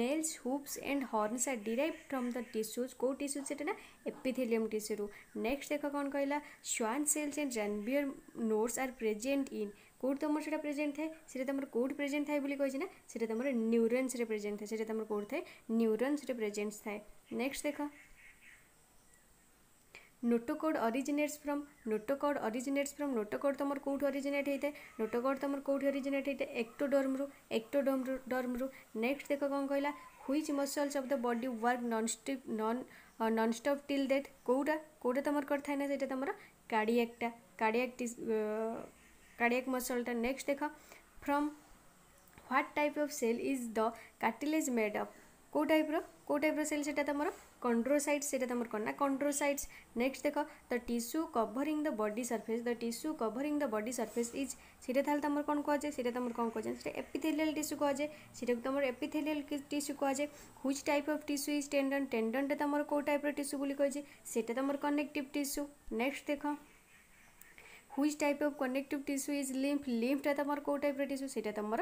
nails hoofs and horns are derive from the tissues কেউ টিস্যু সেটা না এপিথেলিয়াম টিস্যুরু নেক্সট দেখ কম কহিলা Schwann cells and Ranvier nodes are present in কোটি तुम সেটা প্রেজেন্ট থাকে সেটা তোমার কোটি প্রেজেন্ট থাকে বলে কইছি না সেটা তোমার নিউরনসরে প্রেজেন্ট থাকে সেটা তোমার কোটি থাকে নিউরনসরে প্রেজেন্ট থাকে নেক্সট দেখ notochord originates from notochord originates from notochord तुम कौट अरिजिनेट होता है नोटोकोड तुम कौट अरिजिनेट होता है एक्टोडर्म्रु एक्टोडर्म्रु नेक्स्ट देख कौन कहला which muscles of the body work non stop non non stop till death कौटा कौटा तुम करता ना से तुम कार्डियाक्टा कार्डियाक्ट कार्डियक मसलटा नेक्स्ट देख from what type of cell is the cartilage made up कौ टाइप रो टाइप रेल से कंड्रोसाइट्स तुम कौन ना कंड्रोसाइट्स नेक्स्ट देख the tissue covering the body surface the tissue covering the body surface is सीटा था तुम कौन कहुए सीटा तुम कौन कहुए एपिथेलील टीस्यू कहुए सीटा तुम एपिथेलील टीस्यू कहुए which type of tissue is tendon tendon टे तुम कौ टाइप रिश्यू बोली कहुए सीटा तुम कनेक्टिव टीस्यू नेक्स्ट देख which type of connective tissue is lymph লিম্ফটা তোমার কেউ টাইপর টিস্যু সেটা তোমার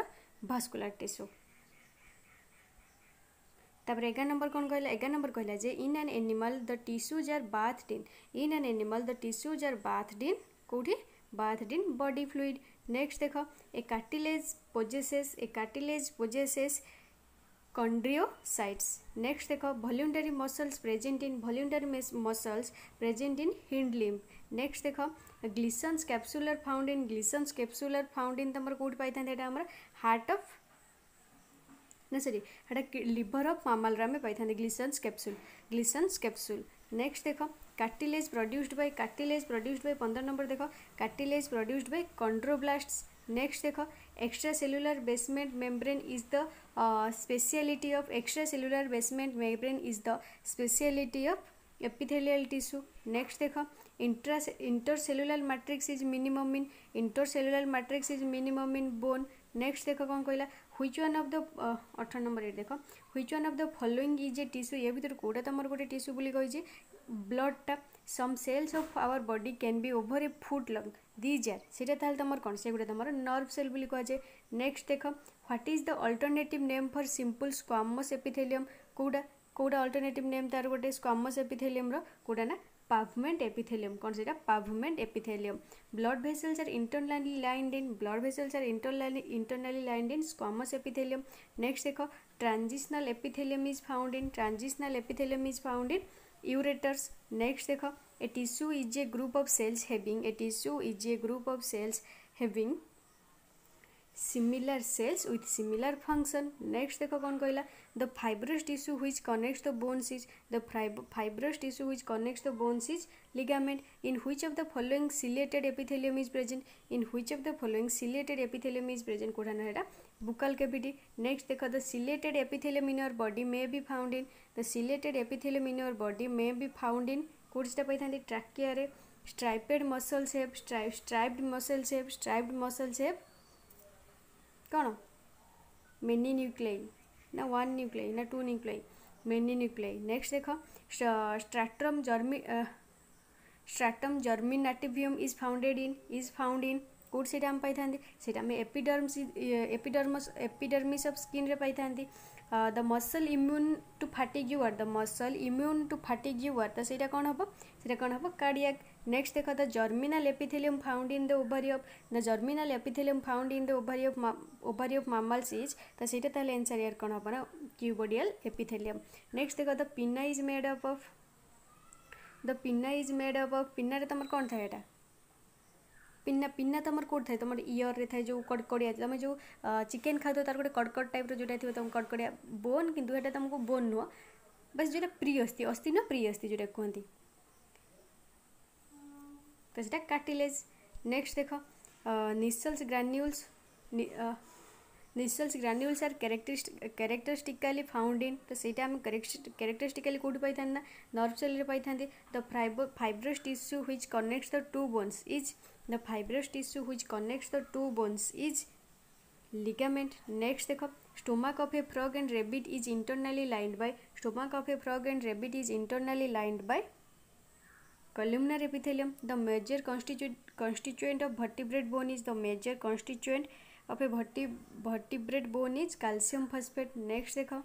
ভাস্কুলার টিস্যু তাপরে এগার নম্বর কোণ কহিলা এগার নম্বর কহিলা যে in an animal the tissues are bathed in in an animal the tissues are bathed in কোটি bathed in body fluid next dekho a cartilage possesses a cartilage possesses chondrocytes. Next देख voluntary muscles present in voluntary muscles present in hind limb. Next देख Gleason's capsular found in Gleason's capsular found in तुम कौट पाई heart of ना सरी एटा liver of mammal आम पाई Glisson's capsule Glisson's capsule next देख cartilage produced by cartilage produced by पंद्रह नंबर देख cartilage produced by chondroblast next देख extra cellular basement membrane is the Uh, speciality of extracellular basement membrane is the speciality of epithelial tissue next देखो intra intercellular matrix is minimum in intercellular matrix is minimum in bone next देख कौन कहला which one of the अठर number देख which one of the following is a tissue ये भितर कौटा तुम गोटे टीस्यू बोली कही blood some cells of our body can be over a foot long these are সেটা তাহলে তোমার কোণ সেগুলো তোমার নর্ভ সেল বলে কুযায় নেক্সট দেখ what is the alternative name for simple squamous epithelium কোটা কোটা অল্টরনেটিভ নেম তার গোটে স্কোয়ামস এপিথেলিয়মর কোটা না পাভমেন্ট এপিথেলিয়াম কোন সেটা pavement epithelium blood vessels are internally lined in blood vessels are internally internally lined in squamous epithelium next দেখো transitional epithelium is found in transitional epithelium is found in ureters next देखो a tissue is a group of cells having a tissue is a group of cells having similar cells with similar function next देखो कौन कहला the fibrous tissue which connects the bones is the fibrous tissue which connects the bones is ligament in which of the following ciliated epithelium is present in which of the following ciliated epithelium is present कोठाना हेटा buccal cavity next देखो the ciliated epithelium in your body may be found in the ciliated epithelium in your body may be found in କୋଉଠି ସେଟା ପାଇଥାନ୍ତି ଟ୍ରାକିଆରେ striped muscle shape striped muscle shape striped muscle shape କ'ଣ many nuclei ନା one nuclei ନା two nuclei many nuclei next ଦେଖ stratum ଜର୍ମି stratum germinativum is founded in is found in কোটি সেটা আমি পাইথান্তি সেটা আমি এপিডার্মস এপিডার্মস এপিডার্মিস অফ স্কিনরে the muscle immune to fatigue your the muscle immune to fatigue your तो सहीटा कौन हम सहीटा कौन हम कार्डियाक नेक्स्ट देख the germinal epithelium found in the ovary of the germinal epithelium found in the ovary of ovary of mammals is तो सही एनसर यार कौन हम ना क्यूबोडियल एपिथेलियम नेक्स्ट देख the pinna is made up of the pinna is made up of पिनारे तुम कौन था पिना पिना तुम कौट थे तुम इयर में थे जो कड़कड़िया तुम जो चिकेन खाऊ तार गोटे कड़कड़ टाइप रोटा थी तुम कड़कड़िया बोन कि तुमको बोन नुह बस जो प्रिय अस्थि तो अस्थि तो ना प्रिय अस्थि जोटा कहते तो सीटा काटिलेज नेक्स्ट देख Nissl's granules Nissl's granules are कैरेक्टरी कैरेक्टरिस्टिकली फाउंड इन तो सहीटा कैरेक्टरिस्टिकली कौट पाई ना नर्व सेल पाई द फाइब fibrous tissue which connect the two bones is the fibrous tissue which connects the two bones is ligament next देखो stomach of a frog and rabbit is internally lined by stomach of a frog and rabbit is internally lined by columnar epithelium the major constituent constituent of vertebrate bone is the major constituent of a vertebrate bone is calcium phosphate next देखो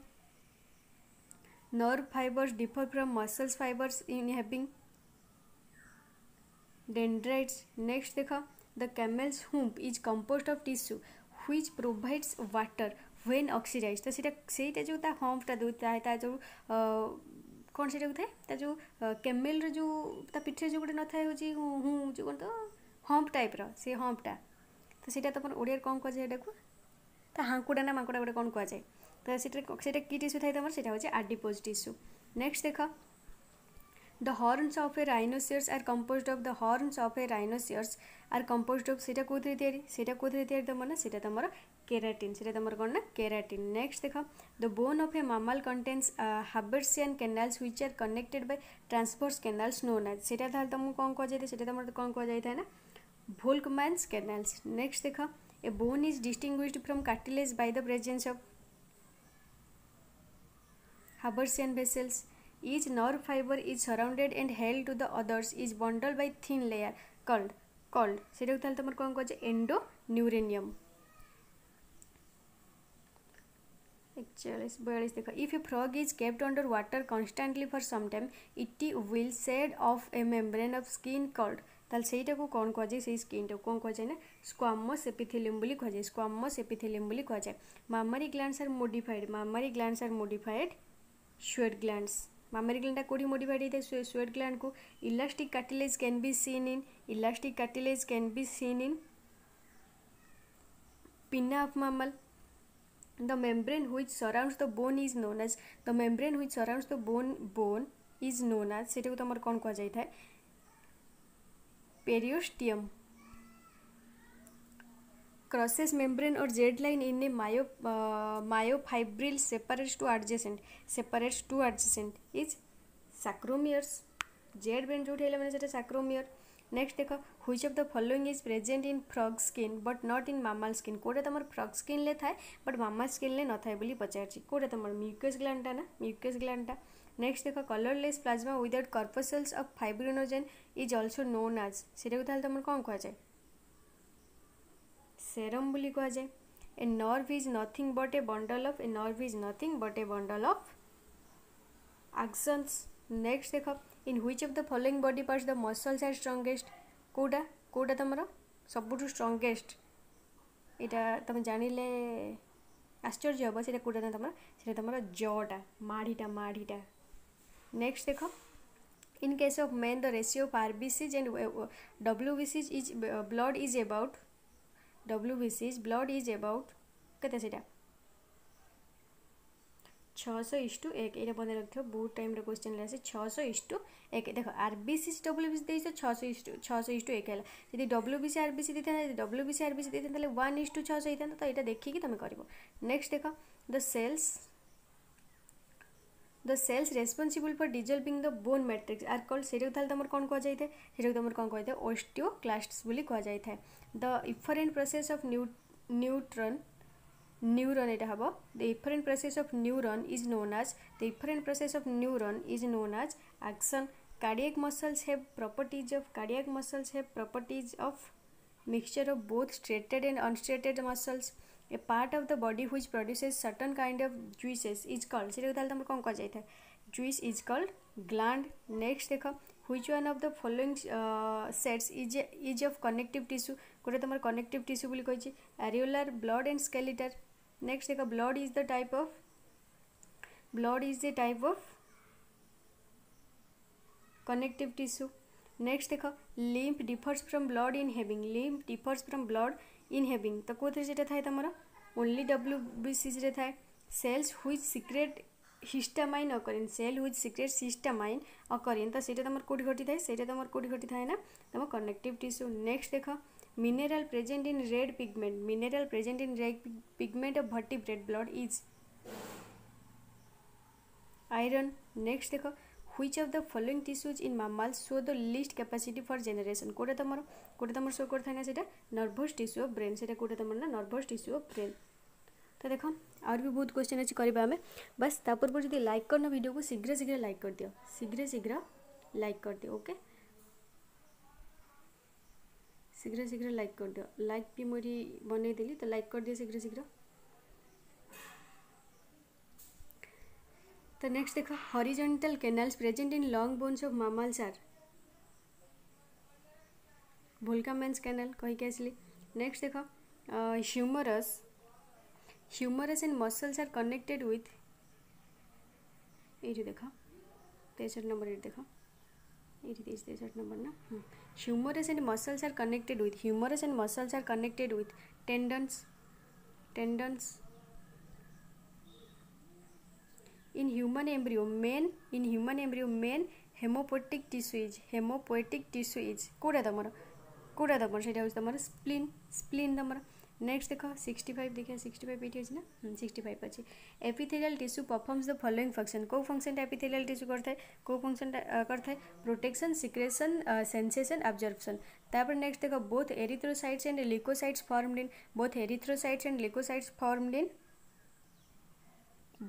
nerve fibers differ from muscles fibers in having dendrites. Next देखा the camel's hump is composed of tissue which provides water when oxidized. तो सीटा ସେଇଟା जो था hump ता दो ता ता जो कौन से जो था ता जो camel रो जो ता पीठे जो न था हो जी हूँ जो कौन तो hump type रो से hump ता तो सीटा तो अपन ओडियर कौन को जाए देखो ता तो हांकुड़ा ना मांकुड़ा गोटे कौन को जाए तो सीटा सीटा की टिश्यू था तमर सीटा हो जी आडिपोज टिश्यू नेक्स्ट देखा The horns of a rhinoceros are composed of the horns of a rhinoceros are composed of সেটা কোথায় তৈরি সেটা কোথায় তৈরি তোমার না সেটা তোমার কেরাটিন সেটা তোমার কোন না কেরাটিন নেক্সট দেখো the bone of a mammal contains haversian canals which are connected by transverse canals known as সেটা তাহলে তোমাকে কম কুয়া যাই সেটা তোমার কম কুয়া যাই না ভোলকম্যান্স ক্যানালস নেক্সট দেখো a bone is distinguished from cartilage by the presence of haversian vessels Each nerve fibre is surrounded and held to the others is bundle by thin layer called called से कथा तुम कौन कह endo endoneurium. चालीस बयालीस देख if a frog is kept under water constantly for some time it will shed off a membrane of skin called तेईटा को कौन कह जाए स्किन टाइम कौन कहुए ना स्क्वामस एपिथिलियम कहुए स्क्वामस एपिथिलियम कहुए mammary glands are modified mammary glands are modified sweat glands Mammary gland are kodi modified ide sweat gland ku elastic cartilage can be seen in elastic cartilage can be seen in pinna of mammal the membrane which surrounds the bone is known as the membrane which surrounds the bone bone is known as সেটাকে তোমার কোন কোয়া যাইଥାଏ periosteum crosses membrane और Z line in a myo myofibril separates two adjacent separates two adjacent is sarcomeres Z brain जो मैंने sarcomere sarcomere next देख which of the following is present in frog skin but not in mammal skin कौटा तुम frog skin ले थाए but mama skin ले न थाए बोली पचार तुम म्यूकस ग्लांटा ना म्यूकस ग्लैंडटा नेक्स्ट देख colourless plasma without corpuscles of fibrinogen is also known as से तुम कौन कहुए सेरम बोली कह जाए a nerve is nothing but a bundle of a nerve is nothing but a bundle of axons next देख in which of the following body parts the muscles are strongest कौटा कौटा तुम सबुठ स्ट्रंगेस्ट या तुम जान लें आश्चर्य हम सीटा कौटा तुम सीटा तुम जटा माढ़ीटा माढ़ीटा नेक्स्ट देख in case of man the ratio of RBCs and W B is blood is about ડબલ્યુબીસીસ બ્લડ ઇઝ એબાઉટ କେତେ ସେଇଟା ଛଅଶହ ଇଷ୍ଟୁ ଏକ ଏଇଟା ମନେ ରଖିବ ବହୁତ ଟାଇମ୍ରେ କ୍ୱେଶ୍ଚିନ୍ ହେଲା ସେ ଛଅଶହ ଇଷ୍ଟୁ ଏକ ଦେଖ ଆର୍ବିସି ଡବ୍ଲ୍ୟୁବିସି ଦେଇଛ ଛଅଶହ ଇଷ୍ଟୁ ଛଅଶହ ଇଷ୍ଟୁ ଏକ ହେଲା ଯଦି ଡବ୍ଲ୍ୟୁବିସି ଆର୍ବିସି ଦେଇଥାନ୍ତା ଯଦି ଡବ୍ଲ୍ୟୁବିସି ଆର୍ବିସି ଦେଇଥାନ୍ତା ତାହେଲେ ୱାନ୍ ଇଷ୍ଟୁ ଛଅଶହ ହେଇଥାନ୍ତା ତ ଏଇଟା ଦେଖିକି ତୁମେ କରିବ ନେକ୍ସଟ ଦେଖ the cells the cells responsible for dissolving the bone matrix are called से तुम कौन कहुई से तुम कौन कहते हैं ओस्टिओ क्लास्ट्स कहुई है the efferent process of neutron neuron यहाँ हम the efferent process of neuron is known as the efferent process of neuron is known as axon cardiac muscles have property of cardiac muscles have property of mixture of both striated and unstriated muscles a part of the body which produces certain kind of juices is called सीटा तुम कौन कह जाए juice is called gland next देख ह्विज one of the following sets is is of connective tissue गोटे तुम connective tissue बोली कही areolar blood and skeletal next देख blood is the type of blood is the type of connective tissue next देख lymph differs from blood in having lymph differs from blood in having તો કોથળી જેટે થાય તમારા only WBC જેટે થાય cells which secrete histamine অকরিন সেল উইথ সিক্রেট সিস্টামাইন অকরিন তো সেটা তোমার কোটি ঘটি থাকে সেটা তোমার কোটি ঘটি থাকে না তোমার কনেকটিভ টিস্যু নেক্সট দেখ mineral present in red pigment mineral present in red pigment of ভর্টিভ red blood is iron next দেখ which of the following tissues in mammals show the least capacity for generation কোটা তোমার কোটা তোমার show করে থাকে না সেটা nervous tissue of brain সেটা কোটা তোমার না nervous tissue of brain तो देख आर भी बहुत क्वेश्चन अच्छी करवा आम बस तापर पर जो लाइक करना भिडियो को शीघ्र शीघ्र लाइक कर दियो शीघ्र शीघ्र लाइक कर दियो ओके शीघ्र शीघ्र लाइक कर दियो लाइक भी मुझे बनईदी तो लाइक कर दिए शीघ्र शीघ्र तो नेक्स्ट देखो horizontal canals present in long bones of mammals are men's canal कहीकि आसली नेक्स्ट देख humerus humerus and muscles are connected with ये देख तेसठ नंबर ये देख ये तेसठ नंबर ना humerus and muscles are connected with humerus and muscles are connected with tendons tendons in human embryo main in human embryo main hemopoietic tissue is hemopoietic tissue is কোটা তোমার কোটা তোমার সেটা হচ্ছে তোমার স্প্লিন স্প্লিন তোমার নেক্সট দেখ সিক্সটি ফাইভ দেখ সিক্সটি ফাইভ এটি আছে না সিক্সটি ফাইভ আছে epithelial tissue performs the following function কেউ ফংশনটা এপিথেলিয়াল টিস্যু করে কেউ ফংশনটা করে প্রোটেকশন সিক্রেশন সেনসেশন অবজর্ভশন তারপরে নেক্সট দেখ both erythrocytes and leucocytes formed in both erythrocytes and leucocytes formed in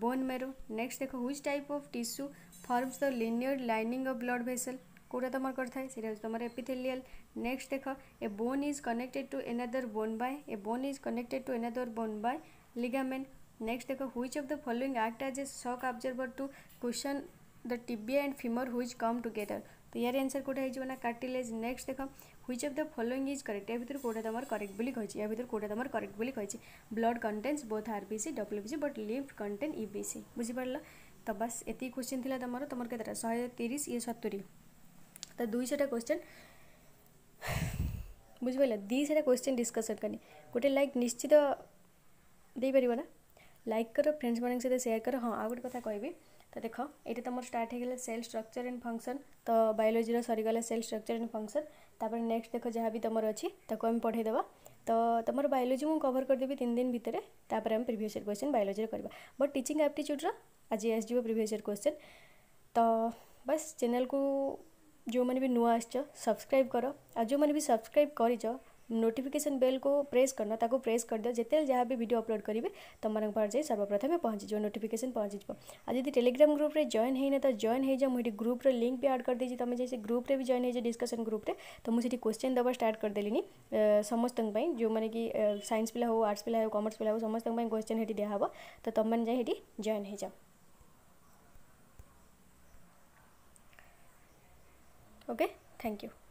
bone marrow next देख which type of tissue forms the linear lining of blood vessel কোটা তোমার করে থাকে সেটা হচ্ছে তোমার এপিথেলিয়াল নেক্সট দেখ a bone is connected to another bone by a bone is connected to another bone by ligament next দেখ which of the following act as a shock absorber to question the tibia and femur which come together तो यार answer कौटा हो ना cartilage next देख which of the following is correct या भितर कौटा तुम करेक्ट भी कही या भितर कौटा तुम करेक्ट भी कही blood contains both RBC WBC but lymph content इसी बुझिपार तो बस ये क्वेश्चन थी तुम तुम कैसे शहे तीस ये सतुरी तो दुईटा क्वेश्चन बुझिपारे दुईटा क्वेश्चन डिस्कसन कर गोटे लाइक निश्चित दे पार ना लाइक कर फ्रेंड्स मान सहित सेयार कर हाँ आउ गोटे कथ कह तो देख ये तुम start cell structure and function तो बायोलोजी सरीगला सेल स्ट्रक्चर एंड फंक्शन ତାପରେ ନେକ୍ସଟ ଦେଖ ଯାହା ବି ତୁମର ଅଛି ତାକୁ ଆମେ ପଢ଼େଇଦେବା ତ ତୁମର ବାୟୋଲୋଜି ମୁଁ କଭର କରିଦେବି ତିନି ଦିନ ଭିତରେ ତାପରେ ଆମେ ପ୍ରିଭିୟସ୍ ଇୟର୍ କ୍ୱେଶ୍ଚନ୍ ବାୟୋଲୋଜିରେ କରିବା ବଟ୍ ଟିଚିଂ ଆପ୍ଟିଚ୍ୟୁଡ଼୍ର ଆଜି ଆସିଯିବ ପ୍ରିଭିୟସ୍ ଇୟର୍ କ୍ୱେଶ୍ଚନ୍ ତ ବାସ୍ ଚ୍ୟାନେଲ୍କୁ ଯେଉଁମାନେ ବି ନୂଆ ଆସିଛ ସବସ୍କ୍ରାଇବ୍ କର ଆଉ ଯେଉଁମାନେ ବି ସବସ୍କ୍ରାଇବ୍ କରିଛ ନୋଟିଫିକେସନ୍ ବେଲ୍କୁ ପ୍ରେସ୍ କରିନ ତାକୁ ପ୍ରେସ୍ କରିଦିଅ ଯେତେବେଳେ ଯାହା ବି ଭିଡ଼ିଓ ଅପଲୋଡ଼ କରିବେ ତୁମମାନଙ୍କ ପାଖରେ ଯାଇ ସର୍ବପ୍ରଥମେ ପହଞ୍ଚିଯିବ ନୋଟିଫିକେସନ୍ ପହଞ୍ଚିଯିବ ଆଉ ଯଦି ଟେଲିଗ୍ରାମ ଗ୍ରୁପ୍ରେ ଜଏନ୍ ହେଇନ ତ ଜଏନ୍ ହେଇଯାଅ ମୁଁ ଏଠି ଗ୍ରୁପ୍ର ଲିଙ୍କ୍ ବି ଆଡ଼୍ କରିଦେଇଛି ତୁମେ ଯାଇ ସେ ଗ୍ରୁପ୍ରେ ବି ଜଏନ୍ ହେଇଯାଅ ଡିସ୍କସନ୍ ଗ୍ରୁପ୍ରେ ତ ମୁଁ ସେଠି କ୍ୱେଶ୍ଚିନ୍ ଦେବା ଷ୍ଟାର୍ଟ କରିଦେଲିନି ସମସ୍ତଙ୍କ ପାଇଁ ଯେଉଁମାନେ କି ସାଇନ୍ସ ପିଲା ହେଉ ଆର୍ଟ୍ସ ପିଲା ହେଉ କମର୍ସ ପିଲା ହେଉ ସମସ୍ତଙ୍କ ପାଇଁ କ୍ୱେଶ୍ଚିନ୍ ସେଠି ଦିଆହେବ ତ ତୁମମାନେ ଯାଇ ସେଠି ଜଏନ୍ ହେଇଯାଅ ओके थैंक यू